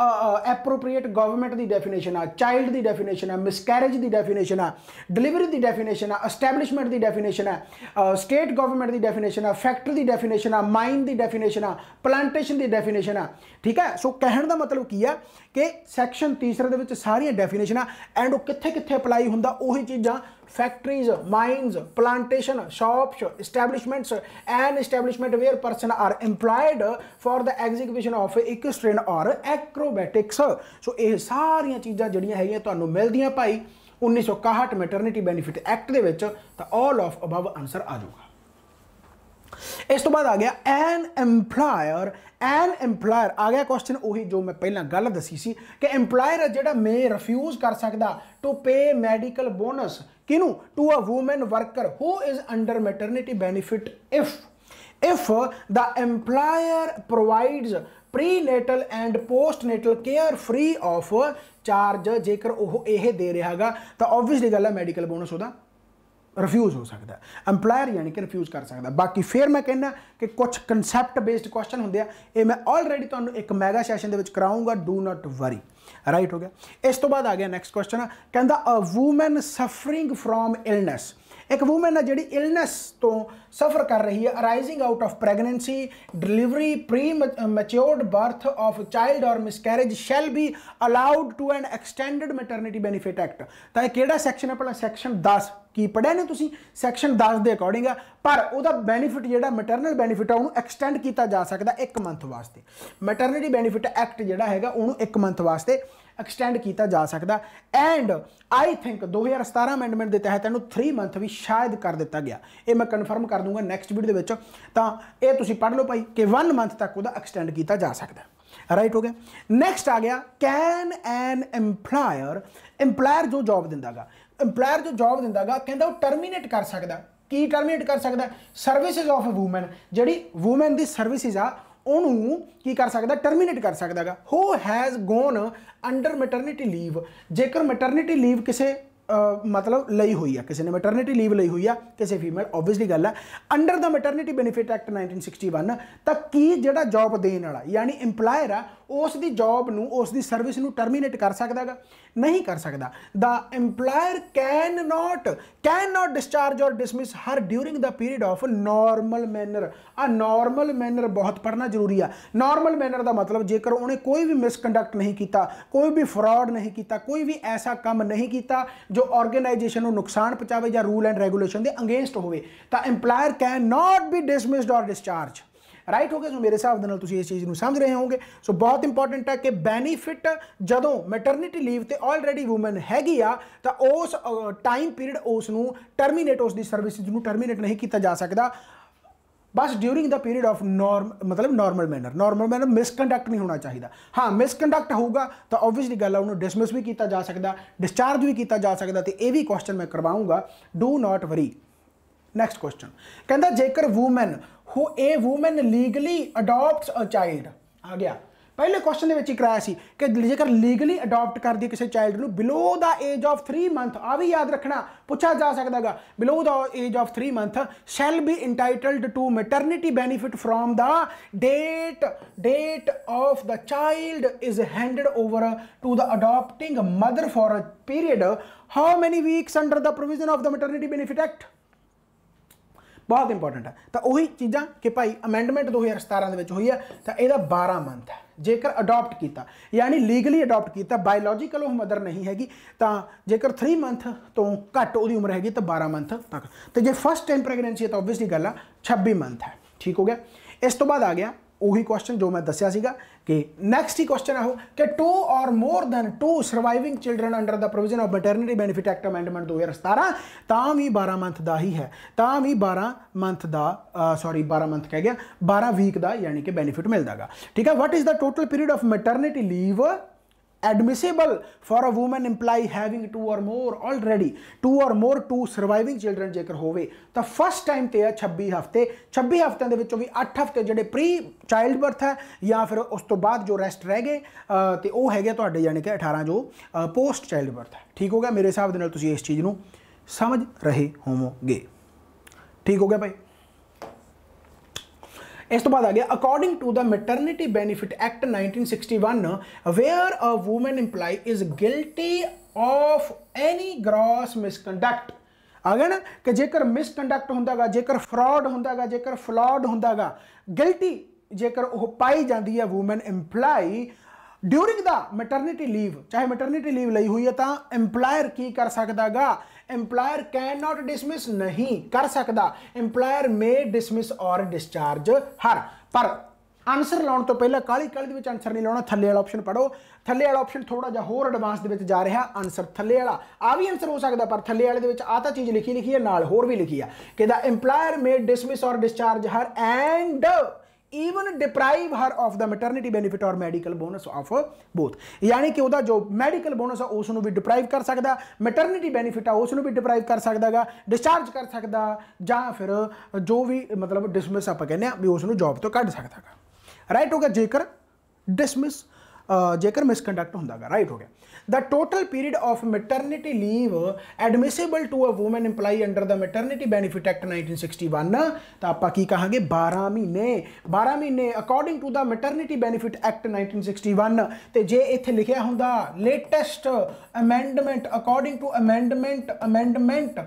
ਐਪਰੋਪ੍ਰੀਏਟ ਗਵਰਨਮੈਂਟ ਦੀ ਡੈਫੀਨੇਸ਼ਨ ਆ ਚਾਈਲਡ ਦੀ ਡੈਫੀਨੇਸ਼ਨ ਆ ਮਿਸਕੈਰੇਜ ਦੀ ਡੈਫੀਨੇਸ਼ਨ ਆ ਡਿਲੀਵਰੀ ਦੀ ਡੈਫੀਨੇਸ਼ਨ ਆ ਐਸਟੈਬਲਿਸ਼ਮੈਂਟ ਦੀ ਡੈਫੀਨੇਸ਼ਨ ਆ ਸਟੇਟ ਗਵਰਨਮੈਂਟ ਦੀ ਡੈਫੀਨੇਸ਼ਨ ਆ ਫੈਕਟਰੀ ਦੀ ਡੈਫੀਨੇਸ਼ਨ ਆ ਮਾਈਨ ਦੀ ਡੈਫੀਨੇਸ਼ਨ ਆ ਪਲਾਂਟੇਸ਼ਨ ਦੀ ਡੈਫੀਨੇਸ਼ਨ ਆ ਠੀਕ ਹੈ ਸੋ ਕਹਿਣ ਦਾ ਮਤਲਬ ਕੀ ਆ ਕਿ ਸੈਕਸ਼ਨ 3 ਦੇ ਵਿੱਚ ਸਾਰੀਆਂ ਡੈਫੀਨੇਸ਼ਨਾਂ ਐਂਡ ਉਹ ਕਿੱਥੇ ਕਿੱਥੇ ਅਪਲਾਈ ਹੁੰਦਾ ਉਹੀ ਚੀਜ਼ਾਂ factories mines plantation, shops establishments and establishment where person are employed for the execution of equestrian or acrobatics. So ਇਹ ਸਾਰੀਆਂ ਚੀਜ਼ਾਂ ਜਿਹੜੀਆਂ ਹੈਗੀਆਂ ਤੁਹਾਨੂੰ ਮਿਲਦੀਆਂ ਭਾਈ 1961 ਮੈਟਰਨਿਟੀ ਬੈਨੀਫਿਟ ਐਕਟ ਦੇ ਵਿੱਚ ਤਾਂ 올 ਆਫ ਅਬਵ ਆਨਸਰ ਆ ਜਾਊਗਾ ਇਸ ਤੋਂ ਬਾਅਦ ਆ ਗਿਆ ਐਨ ਏਮਪਲਾਇਰ ਐਨ ਏਮਪਲਾਇਰ ਆ ਗਿਆ ਕੁਐਸਚਨ ਉਹੀ ਜੋ ਮੈਂ ਪਹਿਲਾਂ ਗੱਲ ਦੱਸੀ ਸੀ ਕਿ ਏਮਪਲਾਇਰ ਜਿਹੜਾ ਮੇ ਰਿਫਿਊਜ਼ ਕਰ ਸਕਦਾ ਟੂ ਪੇ ਮੈਡੀਕਲ ਬੋਨਸ ਕਿਨੂੰ to a woman worker who is under maternity benefit if if the employer provides prenatal and postnatal care free of charge ਜੇਕਰ ਉਹ ਇਹ ਦੇ ਰਿਹਾਗਾ ਤਾਂ ਆਬਵੀਅਸਲੀ ਗੱਲ ਹੈ ਮੈਡੀਕਲ ਬੋਨਸ ਉਹਦਾ ਰਿਫਿਊਜ਼ ਹੋ ਸਕਦਾ ਐਮਪਲਾਇਰ ਯਾਨੀ ਕਿ ਰਿਫਿਊਜ਼ ਕਰ ਸਕਦਾ ਬਾਕੀ ਫੇਰ ਮੈਂ ਕਹਿੰਦਾ ਕਿ ਕੁਝ ਕਨਸੈਪਟ ਬੇਸਡ ਕੁਐਸਚਨ ਹੁੰਦੇ ਆ ਇਹ ਮੈਂ ਆਲਰੇਡੀ ਤੁਹਾਨੂੰ ਇੱਕ ਮੈਗਾ ਸੈਸ਼ਨ ਦੇ ਵਿੱਚ ਕਰਾਉਂਗਾ ਡੂ ਨਾਟ ਵਰੀ ਰਾਈਟ ਹੋ ਗਿਆ ਇਸ ਤੋਂ ਬਾਅਦ ਆ ਗਿਆ ਨੈਕਸਟ ਕੁਐਸਚਨ ਕਹਿੰਦਾ a woman suffering from illness ਇੱਕ ਔਰਤ ਹੈ ਜਿਹੜੀ ਇਲਨੈਸ ਤੋਂ ਸਫਰ ਕਰ ਰਹੀ ਹੈ arising out of pregnancy delivery pre matured birth of child or miscarriage shall be allowed to an extended maternity benefit act ਤਾਂ ਇਹ ਕਿਹੜਾ ਸੈਕਸ਼ਨ ਹੈ ਪਹਿਲਾਂ ਸੈਕਸ਼ਨ 10 ਕੀ ਪੜਿਆ ਨੇ ਤੁਸੀਂ ਸੈਕਸ਼ਨ 10 ਦੇ ਅਕੋਰਡਿੰਗ ਆ ਪਰ ਉਹਦਾ ਬੈਨੀਫਿਟ ਜਿਹੜਾ ਮੈਟਰਨਲ ਬੈਨੀਫਿਟ ਆ ਉਹਨੂੰ ਐਕਸਟੈਂਡ ਕੀਤਾ ਜਾ ਸਕਦਾ 1 ਮੰਥ ਵਾਸਤੇ ਮੈਟਰਨਿਟੀ ਬੈਨੀਫਿਟ ਐਕਟ ਜਿਹੜਾ ਹੈਗਾ ਉਹਨੂੰ 1 ਮੰਥ ਵਾਸਤੇ ਐਕਸਟੈਂਡ ਕੀਤਾ ਜਾ ਸਕਦਾ ਐਂਡ ਆਈ ਥਿੰਕ 2017 ਅਮੈਂਡਮੈਂਟ ਦੇ ਤਹਿਤ ਇਹਨੂੰ 3 ਮੰਥ ਵੀ ਸ਼ਾਇਦ ਕਰ ਦਿੱਤਾ ਗਿਆ ਇਹ ਮੈਂ ਕਨਫਰਮ ਕਰ ਦੂੰਗਾ ਨੈਕਸਟ ਵੀਡੀਓ ਦੇ ਵਿੱਚ ਤਾਂ ਇਹ ਤੁਸੀਂ ਪੜ੍ਹ ਲਓ ਭਾਈ ਕਿ 1 ਮੰਥ ਤੱਕ ਉਹਦਾ ਐਕਸਟੈਂਡ ਕੀਤਾ ਜਾ ਸਕਦਾ ਰਾਈਟ ਹੋ ਗਿਆ ਨੈਕਸਟ ਆ ਗਿਆ ਕੈਨ ਐਨ ਏਮਪਲਾਇਰ ਏਮਪਲਾਇਰ ਜੋ ਜੌਬ ਦਿੰਦਾਗਾ ਏਮਪਲਾਇਰ ਜੋ ਜੌਬ ਦਿੰਦਾਗਾ ਕਹਿੰਦਾ ਉਹ ਟਰਮੀਨੇਟ ਕਰ ਸਕਦਾ ਕੀ ਟਰਮੀਨੇਟ ਕਰ ਸਕਦਾ ਸਰਵਿਸਿਜ਼ ਆਫ ਅ ਊਮਨ ਜਿਹੜੀ ਊਮਨ ਦੀ ਸਰਵਿਸਿਜ਼ ਆ ਉਹਨੂੰ ਕੀ ਕਰ ਸਕਦਾ ਟਰਮੀਨੇਟ ਕਰ ਸਕਦਾਗਾ who has gone under maternity leave ਜੇਕਰ ਮੈਟਰਨਿਟੀ ਲੀਵ ਕਿਸੇ ਮਤਲਬ ਲਈ ਹੋਈ ਆ ਕਿਸੇ ਨੇ ਮੈਟਰਨਿਟੀ ਲੀਵ ਲਈ ਹੋਈ ਆ ਕਿਸੇ ਫੀਮੇਲ ਆਬਵੀਅਸਲੀ ਗੱਲ ਆ under the maternity benefit act 1961 ਤਾਂ ਕੀ ਜਿਹੜਾ ਜੌਬ ਦੇਣ ਵਾਲਾ ਯਾਨੀ ਏਮਪਲਾਇਰ ਆ ਉਸ ਦੀ ਜੌਬ ਨੂੰ ਉਸ ਦੀ ਸਰਵਿਸ ਨੂੰ ਟਰਮੀਨੇਟ ਕਰ ਸਕਦਾਗਾ ਨਹੀਂ ਕਰ ਸਕਦਾ the employer can not can not discharge or dismiss her during the period of normal manner ਆ ਨਾਰਮਲ ਮੈਨਰ ਬਹੁਤ ਪੜਨਾ ਜ਼ਰੂਰੀ ਆ ਨਾਰਮਲ ਮੈਨਰ ਦਾ ਮਤਲਬ ਜੇਕਰ ਉਹਨੇ ਕੋਈ ਵੀ ਮਿਸਕੰਡਕਟ ਨਹੀਂ ਕੀਤਾ ਕੋਈ ਵੀ ਫਰਾਡ ਨਹੀਂ ਕੀਤਾ ਕੋਈ ਵੀ ਐਸਾ ਕੰਮ ਨਹੀਂ ਕੀਤਾ ਜੋ ਆਰਗੇਨਾਈਜੇਸ਼ਨ ਨੂੰ ਨੁਕਸਾਨ ਪਹੁੰਚਾਵੇ ਜਾਂ ਰੂਲ ਐਂਡ ਰੈਗੂਲੇਸ਼ਨ ਦੇ ਅਗੇਂਸਟ ਹੋਵੇ ਤਾਂ employer can not be dismissed or discharge right ਹੋ ਗਿਆ ਜੋ ਮੇਰੇ ਹਿਸਾਬ ਦੇ ਨਾਲ ਤੁਸੀਂ ਇਸ ਚੀਜ਼ ਨੂੰ ਸਮਝ ਰਹੇ ਹੋਗੇ ਸੋ ਬਹੁਤ ਇੰਪੋਰਟੈਂਟ ਹੈ ਕਿ ਬੈਨੀਫਿਟ ਜਦੋਂ ਮੈਟਰਨਿਟੀ ਲੀਵ ਤੇ ਆਲਰੇਡੀ ਔਮਨ ਹੈਗੀ ਆ ਤਾਂ ਉਸ ਟਾਈਮ ਪੀਰੀਅਡ ਉਸ ਨੂੰ ਟਰਮੀਨੇਟ ਉਸ ਦੀ ਸਰਵਿਸਿਜ਼ ਨੂੰ ਟਰਮੀਨੇਟ ਨਹੀਂ ਕੀਤਾ ਜਾ ਸਕਦਾ ਬਸ during the period of norm ਮਤਲਬ normal manner normal manner misconduct ਨਹੀਂ ਹੋਣਾ ਚਾਹੀਦਾ ਹਾਂ ਮਿਸਕੰਡਕਟ ਹੋਊਗਾ ਤਾਂ ਆਬਵੀਅਸਲੀ ਗੱਲ ਆ ਉਹਨੂੰ ਡਿਸਮਿਸ ਵੀ ਕੀਤਾ ਜਾ ਸਕਦਾ ਡਿਸਚਾਰਜ ਵੀ ਕੀਤਾ ਜਾ ਸਕਦਾ ਤੇ ਇਹ ਵੀ ਕੁਐਸਚਨ ਮੈਂ ਕਰਵਾਉਂਗਾ do not worry next question ਕਹਿੰਦਾ ਜੇਕਰ woman who a woman legally adopts a child ਆ ਗਿਆ ਪਹਿਲੇ ਕੁਐਸਚਨ ਦੇ ਵਿੱਚ ਹੀ ਕਰਾਇਆ ਸੀ ਕਿ ਜੇਕਰ ਲੀਗਲੀ ਅਡਾਪਟ ਕਰਦੀ ਕਿਸੇ ਚਾਈਲਡ ਨੂੰ below the age of 3 month ਆ ਵੀ ਯਾਦ ਰੱਖਣਾ ਪੁੱਛਿਆ ਜਾ ਸਕਦਾਗਾ below the age of 3 month shall be entitled to maternity benefit from the date date of the child is handed over to the adopting mother for a period how many weeks under the provision of the maternity benefit act ਬਹੁਤ important ਹੈ ਤਾਂ ਉਹੀ ਚੀਜ਼ਾਂ ਕਿ ਭਾਈ amendment 2017 ਦੇ ਵਿੱਚ ਹੋਈ ਹੈ ਤਾਂ ਇਹਦਾ 12 ਮੰਥ ਹੈ ਜੇਕਰ ਅਡਾਪਟ ਕੀਤਾ ਯਾਨੀ ਲੀਗਲੀ ਅਡਾਪਟ ਕੀਤਾ ਬਾਇਓਲੋਜੀਕਲ ਉਹ ਮਦਰ ਨਹੀਂ ਹੈਗੀ ਤਾਂ ਜੇਕਰ 3 ਮੰਥ ਤੋਂ ਘੱਟ ਉਹਦੀ ਉਮਰ ਹੈਗੀ ਤਾਂ 12 ਮੰਥ ਤੱਕ ਤੇ ਜੇ ਫਸਟ ਟਾਈਮ ਪ੍ਰੈਗਨੈਂਸੀ ਹੈ ਤਾਂ ਆਬਵੀਅਸਲੀ ਗੱਲ ਆ 26 ਮੰਥ ਹੈ ਠੀਕ ਹੋ ਗਿਆ ਇਸ ਤੋਂ ਬਾਅਦ ਆ ਗਿਆ ਉਹੀ ਕੁਐਸਚਨ ਜੋ ਮੈਂ ਦੱਸਿਆ ਸੀਗਾ Okay. Next question I have okay, two or more than two surviving children under the provision of maternity benefit act amendment 2017 ਤਾਂ ਵੀ 12 ਮੰਥ ਦਾ ਹੀ ਹੈ ਤਾਂ ਵੀ 12 ਮੰਥ ਦਾ ਸੌਰੀ 12 ਮੰਥ ਕਹਿ ਗਿਆ 12 ਵੀਕ ਦਾ ਯਾਨੀ ਕਿ ਬੈਨੀਫਿਟ ਮਿਲਦਾਗਾ ਠੀਕ ਹੈ what is the total period of maternity leave admissible for a woman imply having two or more already two or more two surviving children ਜੇਕਰ ਹੋਵੇ ਤਾਂ ਫਸਟ ਟਾਈਮ ਤੇ ਆ 26 ਹਫਤੇ 26 ਹਫਤਿਆਂ ਦੇ ਵਿੱਚੋਂ ਵੀ 8 ਹਫਤੇ ਜਿਹੜੇ ਪ੍ਰੀ ਚਾਈਲਡ ਬਰਥ ਹੈ ਜਾਂ ਫਿਰ ਉਸ ਤੋਂ ਬਾਅਦ ਜੋ ਰੈਸਟ ਰਹਿ ਗਏ ਤੇ ਉਹ ਹੈਗੇ ਤੁਹਾਡੇ ਯਾਨੀ ਕਿ 18 ਜੋ ਪੋਸਟ ਚਾਈਲਡ ਬਰਥ ਹੈ ਠੀਕ ਹੋ ਗਿਆ ਮੇਰੇ ਹਿਸਾਬ ਦੇ ਨਾਲ ਤੁਸੀਂ ਇਸ ਚੀਜ਼ ਨੂੰ ਸਮਝ ਰਹੇ ਹੋਵੋਗੇ ਠੀਕ ਹੋ ਗਿਆ ਭਾਈ ਇਸ ਤੋਂ ਬਾਅਦ ਆ ਗਿਆ according to the maternity benefit act 1961 where a woman employee is guilty of any gross misconduct ਆ ਗਿਆ ਨਾ ਕਿ ਜੇਕਰ ਮਿਸਕੰਡਕਟ ਹੁੰਦਾਗਾ ਜੇਕਰ ਫਰਾਡ ਹੁੰਦਾਗਾ ਜੇਕਰ ਫਲੌਡ ਹੁੰਦਾਗਾ ਗਿਲਟੀ ਜੇਕਰ ਉਹ ਪਾਈ ਜਾਂਦੀ ਹੈ woman employee during the maternity leave ਚਾਹੇ ਮੈਟਰਨਿਟੀ ਲੀਵ ਲਈ ਹੋਈ ਹੈ ਤਾਂ EMPLOYER ਕੀ ਕਰ ਸਕਦਾਗਾ EMPLOYER ਕੈਨ ਨਾਟ ਡਿਸਮਿਸ ਨਹੀਂ ਕਰ ਸਕਦਾ EMPLOYER may dismiss or discharge her ਪਰ ਆਨਸਰ ਲਾਉਣ ਤੋਂ ਪਹਿਲਾਂ ਕਾਲੀ ਕਾਲੀ ਦੇ ਵਿੱਚ ਆਨਸਰ ਨਹੀਂ ਲਾਉਣਾ ਥੱਲੇ ਵਾਲਾ ਆਪਸ਼ਨ ਪੜੋ ਥੱਲੇ ਵਾਲਾ ਆਪਸ਼ਨ ਥੋੜਾ ਜਿਹਾ ਹੋਰ ਐਡਵਾਂਸ ਦੇ ਵਿੱਚ ਜਾ ਰਿਹਾ ਆਨਸਰ ਥੱਲੇ ਵਾਲਾ ਆ ਵੀ ਆਨਸਰ ਹੋ ਸਕਦਾ ਪਰ ਥੱਲੇ ਵਾਲੇ ਦੇ ਵਿੱਚ ਆ ਤਾਂ ਚੀਜ਼ ਲਿਖੀ ਲਿਖੀ ਹੈ ਨਾਲ ਹੋਰ ਵੀ ਲਿਖੀ ਆ ਕਿ the EMPLOYER MAY DISMISS OR DISCHARGE HER AND even deprive her of the maternity benefit or medical bonus or both ਯਾਨੀ ਕਿ ਉਹਦਾ ਜੋ ਮੈਡੀਕਲ ਬੋਨਸ ਆ ਉਸ ਨੂੰ ਵੀ ਡਿਪਰਾਈਵ ਕਰ ਸਕਦਾ ਮੈਟਰਨਿਟੀ ਬੈਨੀਫਿਟ ਆ ਉਸ ਨੂੰ ਵੀ ਡਿਪਰਾਈਵ ਕਰ ਸਕਦਾਗਾ ਡਿਸਚਾਰਜ ਕਰ ਸਕਦਾ ਜਾਂ ਫਿਰ ਜੋ ਵੀ ਮਤਲਬ ਡਿਸਮਿਸ ਆਪਾਂ ਕਹਿੰਦੇ ਆ ਵੀ ਉਸ ਨੂੰ ਜੌਬ ਤੋਂ ਕੱਢ ਸਕਦਾਗਾ ਰਾਈਟ ਹੋ ਗਿਆ ਜੇਕਰ ਡਿਸਮਿਸ ਜੇਕਰ ਮਿਸਕੰਡਕਟ ਹੁੰਦਾਗਾ ਰਾਈਟ ਹੋ ਗਿਆ the total period of maternity leave admissible to a woman employee under the maternity benefit act 1961 ਤਾਂ ਆਪਾਂ ਕੀ ਕਹਾਂਗੇ 12 ਮਹੀਨੇ 12 ਮਹੀਨੇ according to the maternity benefit act 1961 ਤੇ ਜੇ ਇੱਥੇ ਲਿਖਿਆ ਹੁੰਦਾ latest amendment according to amendment amendment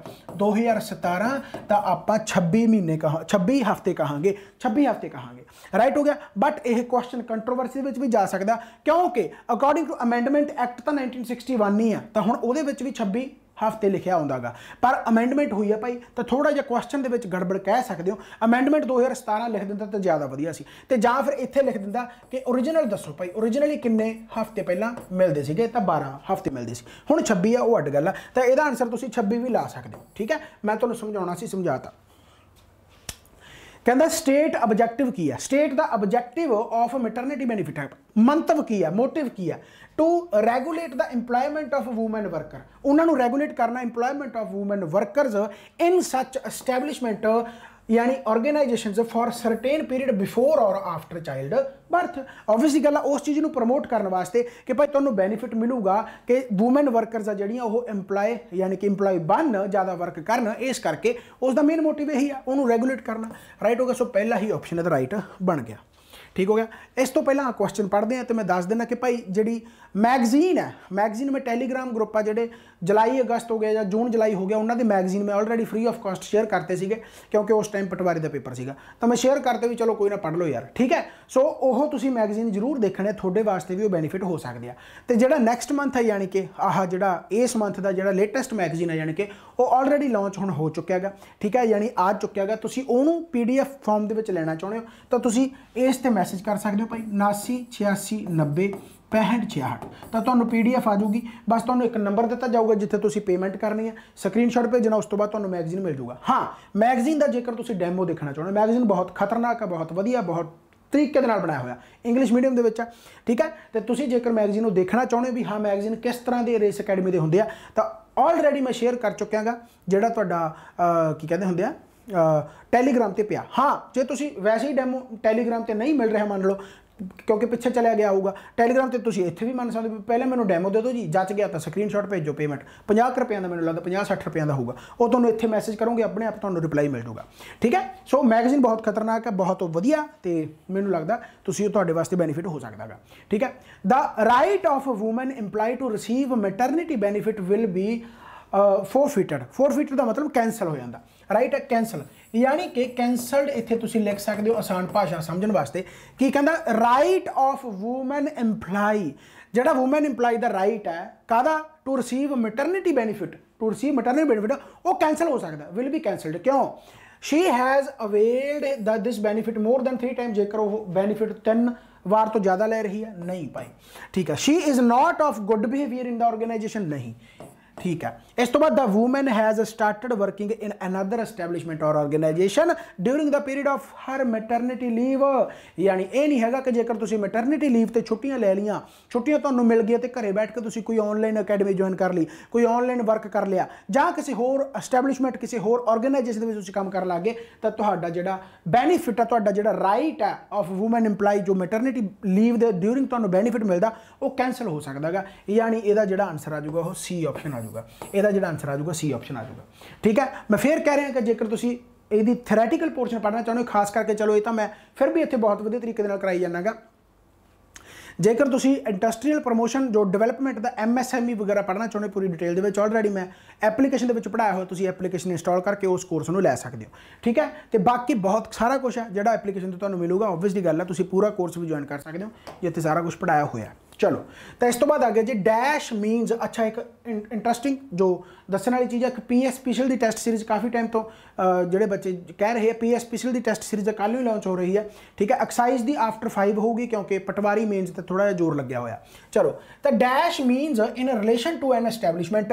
2017 ਤਾਂ ਆਪਾਂ 26 ਮਹੀਨੇ ਕਹਾਂ 26 ਹਫ਼ਤੇ ਕਹਾਂਗੇ 26 ਹਫ਼ਤੇ ਕਹਾਂਗੇ ਰਾਈਟ ਹੋ ਗਿਆ ਬਟ ਇਹ ਕੁਐਸਚਨ ਕੰਟਰੋਵਰਸੀ ਵਿੱਚ ਵੀ ਜਾ ਸਕਦਾ ਕਿਉਂਕਿ ਅਕੋਰਡਿੰਗ ਟੂ ਅਮੈਂਡਮੈਂਟ ਐਕਟ ਤਾਂ 1961 ਹੀ ਆ ਤਾਂ ਹੁਣ ਉਹਦੇ ਵਿੱਚ ਵੀ 26 ਹਫਤੇ ਲਿਖਿਆ ਹੁੰਦਾਗਾ ਪਰ ਅਮੈਂਡਮੈਂਟ ਹੋਈ ਹੈ ਭਾਈ ਤਾਂ ਥੋੜਾ ਜਿਹਾ ਕੁਐਸਚਨ ਦੇ ਵਿੱਚ ਗੜਬੜ ਕਹਿ ਸਕਦੇ ਹੋ ਅਮੈਂਡਮੈਂਟ 2017 ਲਿਖ ਦਿੰਦਾ ਤਾਂ ਜ਼ਿਆਦਾ ਵਧੀਆ ਸੀ ਤੇ ਜਾਂ ਫਿਰ ਇੱਥੇ ਲਿਖ ਦਿੰਦਾ ਕਿ origignal ਦੱਸੋ ਭਾਈ origignally ਕਿੰਨੇ ਹਫਤੇ ਪਹਿਲਾਂ ਮਿਲਦੇ ਸੀਗੇ ਤਾਂ 12 ਹਫਤੇ ਮਿਲਦੇ ਸੀ ਹੁਣ 26 ਆ ਉਹ ਅੱਡ ਗੱਲ ਆ ਤਾਂ ਇਹਦਾ ਆਨਸਰ ਤੁਸੀਂ 26 ਵੀ ਲਾ ਸਕਦੇ ਹੋ ਠੀਕ ਹੈ ਮੈਂ ਤੁਹਾਨੂੰ ਸਮਝਾਉਣਾ ਸੀ ਸਮਝਾਤਾ ਕਹਿੰਦਾ ਸਟੇਟ ਆਬਜੈਕਟਿਵ ਕੀ ਹੈ state the objective of maternity benefit ਹੈ ਮੰਤਵ ਕੀ ਹੈ ਮੋਟਿਵ ਕੀ ਹੈ to regulate the employment of woman worker ਉਹਨਾਂ ਨੂੰ ਰੈਗੂਲੇਟ ਕਰਨਾ employment of woman workers in such establishment ਯਾਨੀ organisations for certain period before or after child birth obviously ਗੱਲ ਉਸ ਚੀਜ਼ ਨੂੰ ਪ੍ਰਮੋਟ ਕਰਨ ਵਾਸਤੇ ਕਿ ਭਾਈ ਤੁਹਾਨੂੰ ਬੈਨੀਫਿਟ ਮਿਲੂਗਾ ਕਿ ਔਮਨ ਵਰਕਰਸ ਆ ਜਿਹੜੀਆਂ ਉਹ EMPLOYE ਯਾਨੀ ਕਿ EMPLOYE ਬਣ ਜ਼ਿਆਦਾ ਵਰਕ ਕਰਨ ਇਸ ਕਰਕੇ ਉਸ ਦਾ ਮੇਨ ਮੋਟਿਵ ਇਹੀ ਆ ਉਹਨੂੰ ਰੈਗੂਲੇਟ ਕਰਨਾ ਰਾਈਟ ਹੋ ਗਿਆ ਸੋ ਪਹਿਲਾ ਹੀ ਆਪਸ਼ਨ ਇਹਦਾ ਰਾਈਟ ਬਣ ਗਿਆ ਠੀਕ ਹੋ ਗਿਆ ਇਸ ਤੋਂ ਪਹਿਲਾਂ ਕੁਐਸਚਨ ਪੜ੍ਹਦੇ ਆ ਤੇ ਮੈਂ ਦੱਸ ਦਿੰਦਾ ਕਿ ਭਾਈ ਜਿਹੜੀ ਮੈਗਜ਼ੀਨ ਹੈ ਮੈਗਜ਼ੀਨ ਮੈਂ ਟੈਲੀਗ੍ਰਾਮ ਗਰੁੱਪ ਆ ਜਿਹੜੇ ਜੁਲਾਈ ਅਗਸਤ ਹੋ ਗਿਆ ਜਾਂ ਜੂਨ ਜੁਲਾਈ ਹੋ ਗਿਆ ਉਹਨਾਂ ਦੇ ਮੈਗਜ਼ੀਨ ਮੈਂ already free of cost share ਕਰਤੇ ਸੀਗੇ ਕਿਉਂਕਿ ਉਸ ਟਾਈਮ ਪਟਵਾਰੀ ਦਾ ਪੇਪਰ ਸੀਗਾ ਤਾਂ ਮੈਂ ਸ਼ੇਅਰ ਕਰਤੇ ਵੀ ਚਲੋ ਕੋਈ ਨਾ ਪੜ੍ਹ ਲਓ ਯਾਰ ਠੀਕ ਹੈ ਸੋ ਉਹ ਤੁਸੀਂ ਮੈਗਜ਼ੀਨ ਜ਼ਰੂਰ ਦੇਖਣੇ ਤੁਹਾਡੇ ਵਾਸਤੇ ਵੀ ਉਹ ਬੈਨੀਫਿਟ ਹੋ ਸਕਦੇ ਆ ਤੇ ਜਿਹੜਾ ਨੈਕਸਟ ਮੰਥ ਹੈ ਯਾਨੀ ਕਿ ਆਹ ਜਿਹੜਾ ਇਸ ਮੰਥ ਦਾ ਜਿਹੜਾ ਲੇਟੈਸਟ ਮੈਗਜ਼ੀਨ ਹੈ ਯਾਨੀ ਕਿ ਉਹ ਆਲਰੇਡੀ ਲਾਂਚ ਹੁਣ ਹੋ ਚੁੱਕਿਆ ਹੈਗਾ ਠੀਕ ਹੈ ਯਾਨੀ ਆ ਚੁੱਕਿਆ ਹੈਗਾ ਤੁਸੀਂ ਉਹਨੂੰ ਪੀਡੀਐਫ ਫਾਰਮ ਦੇ ਵਿੱਚ ਲੈਣਾ ਚਾਹੁੰਦੇ ਹੋ ਤਾਂ ਤੁਸੀਂ ਇਸ ਤੇ ਮੈਸੇਜ ਕਰ ਸਕਦੇ ਹੋ ਭਾਈ 89 90 66 ਤਾਂ ਤੁਹਾਨੂੰ ਪੀਡੀਐਫ ਆ ਜਾਊਗੀ ਬਸ ਤੁਹਾਨੂੰ ਇੱਕ ਨੰਬਰ ਦਿੱਤਾ ਜਾਊਗਾ ਜਿੱਥੇ ਤੁਸੀਂ ਪੇਮੈਂਟ ਕਰਨੀ ਹੈ ਸਕਰੀਨਸ਼ਾਟ ਭੇਜਣਾ ਉਸ ਤੋਂ ਬਾਅਦ ਤੁਹਾਨੂੰ ਮੈਗਜ਼ੀਨ ਮਿਲ ਜਾਊਗਾ ਹਾਂ ਮੈਗਜ਼ੀਨ ਦਾ ਜੇਕਰ ਤੁਸੀਂ ਡੈਮੋ ਦੇਖਣਾ ਚਾਹੁੰਦੇ ਮੈਗਜ਼ੀਨ ਬਹੁਤ ਖਤਰਨਾਕ ਹੈ ਬਹੁਤ ਵਧੀਆ ਬਹੁਤ ਤਰੀਕੇ ਦੇ ਨਾਲ ਬਣਾਇਆ ਹੋਇਆ ਇੰਗਲਿਸ਼ ਮੀਡੀਅਮ ਦੇ ਵਿੱਚ ਆ ਠੀਕ ਹੈ ਤੇ ਤੁਸੀਂ ਜੇਕਰ ਮੈਗਜ਼ੀਨ ਨੂੰ ਦੇਖਣਾ ਚਾਹੁੰਦੇ ਵੀ ਹਾਂ ਮੈਗਜ਼ੀਨ ਕਿਸ ਤਰ੍ਹਾਂ ਦੇ ਰੇਸ ਅਕੈਡਮੀ ਦੇ ਹੁੰਦੇ ਆ ਤਾਂ ਆਲਰੇਡੀ ਮੈਂ ਸ਼ੇਅਰ ਕਰ ਚੁੱਕਿਆਗਾ ਜਿਹੜਾ ਤੁਹਾਡਾ ਕੀ ਕਹਿੰਦੇ ਹੁੰਦੇ ਆ ਟੈਲੀਗ੍ਰਾਮ ਤੇ ਪਿਆ ਹਾਂ ਜੇ ਤੁਸੀਂ ਵੈਸੇ ਹੀ ਡੈਮੋ ਟੈਲੀਗ੍ਰਾਮ ਤੇ ਨਹੀਂ ਮਿਲ ਰਿਹਾ ਮੰਨ ਲਓ ਕਿਉਂਕਿ ਪਿੱਛੇ ਚਲਿਆ ਗਿਆ ਹੋਊਗਾ ਟੈਲੀਗ੍ਰਾਮ ਤੇ ਤੁਸੀਂ ਇੱਥੇ ਵੀ ਮੰਨ ਸਕਦੇ ਹੋ ਪਹਿਲਾਂ ਮੈਨੂੰ ਡੈਮੋ ਦੇ ਦਿਓ ਜੀ ਜੱਜ ਗਿਆ ਤਾਂ ਸਕਰੀਨਸ਼ਾਟ ਭੇਜੋ ਪੇਮੈਂਟ 50 ਰੁਪਏ ਦਾ ਮੈਨੂੰ ਲੱਗਦਾ 50 60 ਰੁਪਏ ਦਾ ਹੋਊਗਾ ਉਹ ਤੁਹਾਨੂੰ ਇੱਥੇ ਮੈਸੇਜ ਕਰੋਗੇ ਆਪਣੇ ਆਪ ਤੁਹਾਨੂੰ ਰਿਪਲਾਈ ਮਿਲ ਜਾਊਗਾ ਠੀਕ ਹੈ ਸੋ ਮੈਗਜ਼ੀਨ ਬਹੁਤ ਖਤਰਨਾਕ ਹੈ ਬਹੁਤ ਵਧੀਆ ਤੇ ਮੈਨੂੰ ਲੱਗਦਾ ਤੁਸੀਂ ਉਹ ਤੁਹਾਡੇ ਵਾਸਤੇ ਬੈਨੀਫਿਟ ਹੋ ਸਕਦਾ ਹੈਗਾ ਠੀਕ ਹੈ the right of a woman employee to receive maternity benefit will be forfeited forfeited ਦਾ ਮਤਲਬ ਕੈਨਸਲ ਹੋ ਜਾਂਦਾ ਰਾਈਟ ਹੈ ਕੈਨਸਲ ਯਾਨੀ ਕਿ ਕੈਨਸਲਡ ਇੱਥੇ ਤੁਸੀਂ ਲਿਖ ਸਕਦੇ ਹੋ ਆਸਾਨ ਭਾਸ਼ਾ ਸਮਝਣ ਵਾਸਤੇ ਕੀ ਕਹਿੰਦਾ ਰਾਈਟ ਆਫ ਔਮਨ EMPLOYEE ਜਿਹੜਾ ਔਮਨ EMPLOYEE ਦਾ ਰਾਈਟ ਹੈ ਕਾਦਾ to receive maternity benefit to receive maternity benefit ਉਹ ਕੈਨਸਲ ਹੋ ਸਕਦਾ ਵਿਲ ਬੀ ਕੈਨਸਲਡ ਕਿਉਂ she has availed the this benefit more than 3 time ਜੇਕਰ ਉਹ ਬੈਨੀਫਿਟ 3 ਵਾਰ ਤੋਂ ਜ਼ਿਆਦਾ ਲੈ ਰਹੀ ਹੈ ਨਹੀਂ ਭਾਈ ਠੀਕ ਹੈ she is not of good behaviour in the organisation ਨਹੀਂ ਠੀਕ ਹੈ ਇਸ ਤੋਂ ਬਾਅਦ the woman has started working in another establishment or organisation during the period of her maternity leave ਯਾਨੀ ਇਹ ਨਹੀਂ ਹੈਗਾ ਕਿ ਜੇਕਰ ਤੁਸੀਂ ਮੈਟਰਨਿਟੀ ਲੀਵ ਤੇ ਛੁੱਟੀਆਂ ਲੈ ਲੀਆਂ ਛੁੱਟੀਆਂ ਤੁਹਾਨੂੰ ਮਿਲ ਗਈਆਂ ਤੇ ਘਰੇ ਬੈਠ ਕੇ ਤੁਸੀਂ ਕੋਈ ਆਨਲਾਈਨ ਅਕੈਡਮੀ ਜੁਆਇਨ ਕਰ ਲਈ ਕੋਈ ਆਨਲਾਈਨ ਵਰਕ ਕਰ ਲਿਆ ਜਾਂ ਕਿਸੇ ਹੋਰ ਐਸਟੈਬਲਿਸ਼ਮੈਂਟ ਕਿਸੇ ਹੋਰ ਆਰਗੇਨਾਈਜੇਸ਼ਨ ਦੇ ਵਿੱਚ ਤੁਸੀਂ ਕੰਮ ਕਰਨ ਲੱਗੇ ਤਾਂ ਤੁਹਾਡਾ ਜਿਹੜਾ ਬੈਨੀਫਿਟ ਹੈ ਤੁਹਾਡਾ ਜਿਹੜਾ ਰਾਈਟ ਹੈ ਆਫ ਔਮਨ ਏਮਪਲਾਈ ਜੋ ਮੈਟਰਨਿਟੀ ਲੀਵ ਦੇ ਡਿਊਰਿੰਗ ਤੁਹਾਨੂੰ ਬੈਨੀਫਿਟ ਮਿਲਦਾ ਉਹ ਕੈਨਸਲ ਹੋ ਸਕਦਾ ਹੈਗਾ ਯਾਨੀ ਇਹਦਾ ਜਿਹੜਾ ਆਨਸਰ ਆ ਜਾਊਗਾ ਉਹ ਸੀ ਆਪਸ਼ਨ ਆ ਜਾਊਗਾ ਇਹਦਾ ਜਿਹੜਾ ਆਨਸਰ ਆ ਜਾਊਗਾ ਸੀ ਆਪਸ਼ਨ ਆ ਜਾਊਗਾ ਠੀਕ ਹੈ ਮੈਂ ਫੇਰ ਕਹਿ ਰਿਹਾ ਕਿ ਜੇਕਰ ਤੁਸੀਂ ਇਹਦੀ ਥਿਓਰੈਟੀਕਲ ਪੋਰਸ਼ਨ ਪੜ੍ਹਨਾ ਚਾਹੁੰਦੇ ਹੋ ਖਾਸ ਕਰਕੇ ਚਲੋ ਇਹ ਤਾਂ ਮੈਂ ਫਿਰ ਵੀ ਇੱਥੇ ਬਹੁਤ ਵਧੀਆ ਤਰੀਕੇ ਦੇ ਨਾਲ ਕਰਾਈ ਜਾਣਾਗਾ ਜੇਕਰ ਤੁਸੀਂ ਇੰਡਸਟਰੀਅਲ ਪ੍ਰੋਮੋਸ਼ਨ ਜੋ ਡਿਵੈਲਪਮੈਂਟ ਦਾ ਐਮਐਸਐਮਈ e ਵਗੈਰਾ ਪੜ੍ਹਨਾ ਚਾਹੁੰਦੇ ਪੂਰੀ ਡਿਟੇਲ ਦੇ ਵਿੱਚ ਆਲਰੇਡੀ ਮੈਂ ਐਪਲੀਕੇਸ਼ਨ ਦੇ ਵਿੱਚ ਪੜਾਇਆ ਹੋਇਆ ਤੁਸੀਂ ਐਪਲੀਕੇਸ਼ਨ ਇੰਸਟਾਲ ਕਰਕੇ ਉਸ ਕੋਰਸ ਨੂੰ ਲੈ ਸਕਦੇ ਹੋ ਠੀਕ ਹੈ ਤੇ ਬਾਕੀ ਬਹੁਤ ਸਾਰਾ ਕੁਝ ਹੈ ਜਿਹੜਾ ਐਪਲੀਕੇਸ਼ਨ ਤੋਂ ਤੁਹਾਨੂੰ ਮਿਲੂਗਾ ਆਬਵੀਅਸਲੀ ਗੱਲ ਹੈ ਤੁਸੀਂ ਪੂਰਾ ਕੋਰਸ ਵੀ ਜੁਆਇਨ ਕਰ ਸਕਦੇ ਹੋ ਜਿੱਥੇ ਸਾਰਾ ਕੁਝ ਪੜਾਇਆ ਹੋਇਆ ਹੈ चलो तो इस तो बाद आ गया जी डैश मीनस अच्छा एक इंट्रस्टिंग जो दसने वाली चीज़ है एक पी एस स्पीशल की टैसट सीरीज़ काफ़ी टाइम तो जोड़े बच्चे कह रहे हैं पी एस स्पीशल की टैसट सीरीज़ कल ही लॉन्च हो रही है ठीक है एक्साइज की आफ्टर फाइव होगी क्योंकि पटवारी मीनस तो थोड़ा जहा जोर लग्या हो चलो तो dash means in relation to an establishment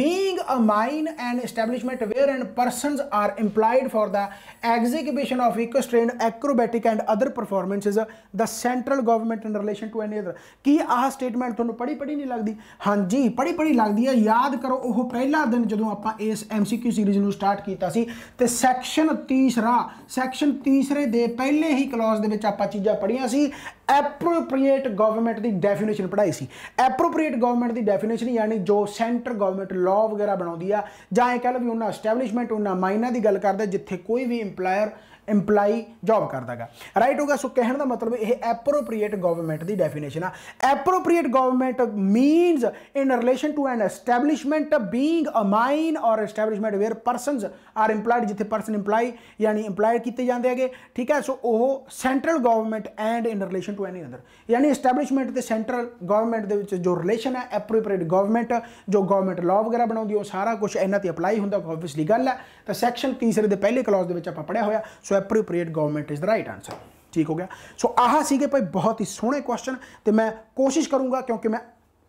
being a mine and establishment where and person are employed for the exhibition of equestrian acrobatic and other performances the central government in relation to any other की ਆਹ statement ਤੁਹਾਨੂੰ ਪੜੀ ਪੜੀ ਨਹੀਂ ਲੱਗਦੀ ਹਾਂਜੀ ਪੜੀ ਪੜੀ ਲੱਗਦੀ ਹੈ ਯਾਦ ਕਰੋ ਉਹ ਪਹਿਲਾ ਦਿਨ ਜਦੋਂ ਆਪਾਂ ਇਸ ਐਮਸੀਕਿਊ ਸੀਰੀਜ਼ ਨੂੰ ਸਟਾਰਟ ਕੀਤਾ ਸੀ ਤੇ ਸੈਕਸ਼ਨ ਤੀਸਰਾ ਸੈਕਸ਼ਨ ਤੀਸਰੇ ਦੇ ਪਹਿਲੇ ਹੀ ਕਲੌਜ਼ ਦੇ ਵਿੱਚ ਆਪਾਂ ਚੀਜ਼ਾਂ ਪੜੀਆਂ ਸੀ ਐਪਰੋਪ੍ਰੀਏਟ ਗਵਰਨਮੈਂਟ ਦੀ ਡੈਫੀਨੇਸ਼ਨ ਪੜਾਈ ਸੀ ਐਪਰੋਪ੍ਰੀਏਟ ਗਵਰਨਮੈਂਟ ਦੀ ਡੈਫੀਨੇਸ਼ਨ ਯਾਨੀ ਜੋ ਸੈਂਟਰ ਗਵਰਨਮੈਂਟ ਲਾਅ ਵਗੈਰਾ ਬਣਾਉਂਦੀ ਆ ਜਾਂ ਇਹ ਕਹਿ ਲਓ ਵੀ ਉਹਨਾਂ ਐਸਟੈਬਲਿਸ਼ਮੈਂਟ ਉਹਨਾਂ ਮਾਈਨਾਂ ਦੀ ਗੱਲ ਕਰਦਾ ਜਿੱਥੇ ਕੋਈ ਵੀ ਏਮਪਲਾਇਰ ਇੰਪਲਾਈ ਜੌਬ ਕਰਦਾ ਕਰਦਾਗਾ ਰਾਈਟ ਹੋਗਾ ਸੋ ਕਹਿਣ ਦਾ ਮਤਲਬ ਇਹ ਐਪਰੋਪ੍ਰੀਏਟ ਗਵਰਨਮੈਂਟ ਦੀ ਡੈਫੀਨੇਸ਼ਨ ਆ appropriate government means in relation to an establishment being a mine or establishment where persons are employed ਜਿੱਥੇ ਪਰਸਨ ਇੰਪਲਾਈ ਯਾਨੀ EMPLOYED ਕੀਤੇ ਜਾਂਦੇ ਹੈਗੇ ਠੀਕ ਹੈ ਸੋ ਉਹ central government and in relation to any other ਯਾਨੀ ਐਸਟੈਬਲਿਸ਼ਮੈਂਟ ਤੇ ਸੈਂਟਰਲ ਗਵਰਨਮੈਂਟ ਦੇ ਵਿੱਚ ਜੋ ਰਿਲੇਸ਼ਨ ਹੈ ਐਪਰੋਪ੍ਰੀਏਟ ਗਵਰਨਮੈਂਟ ਜੋ ਗਵਰਨਮੈਂਟ ਲਾਅ ਵਗੈਰਾ ਬਣਾਉਂਦੀ ਉਹ ਸਾਰਾ ਕੁਝ ਇਹਨਾਂ ਤੇ ਅਪਲਾਈ ਹੁੰਦਾ ਆਬਵੀਅਸਲੀ ਗੱਲ ਹੈ ਤਾਂ ਸੈਕਸ਼ਨ 3 ਦੇ ਪਹਿਲੇ ਕਲਾਸ ਦੇ ਵਿੱਚ ਆਪਾਂ ਪੜਿਆ ਹੋਇਆ so appropriate government is the right answer ਠੀਕ ਹੋ ਗਿਆ ਸੋ ਆਹ ਸੀਗੇ ਭਾਈ ਬਹੁਤ ਹੀ ਸੋਹਣੇ ਕੁਐਸਚਨ ਤੇ ਮੈਂ ਕੋਸ਼ਿਸ਼ ਕਰੂੰਗਾ ਕਿਉਂਕਿ ਮੈਂ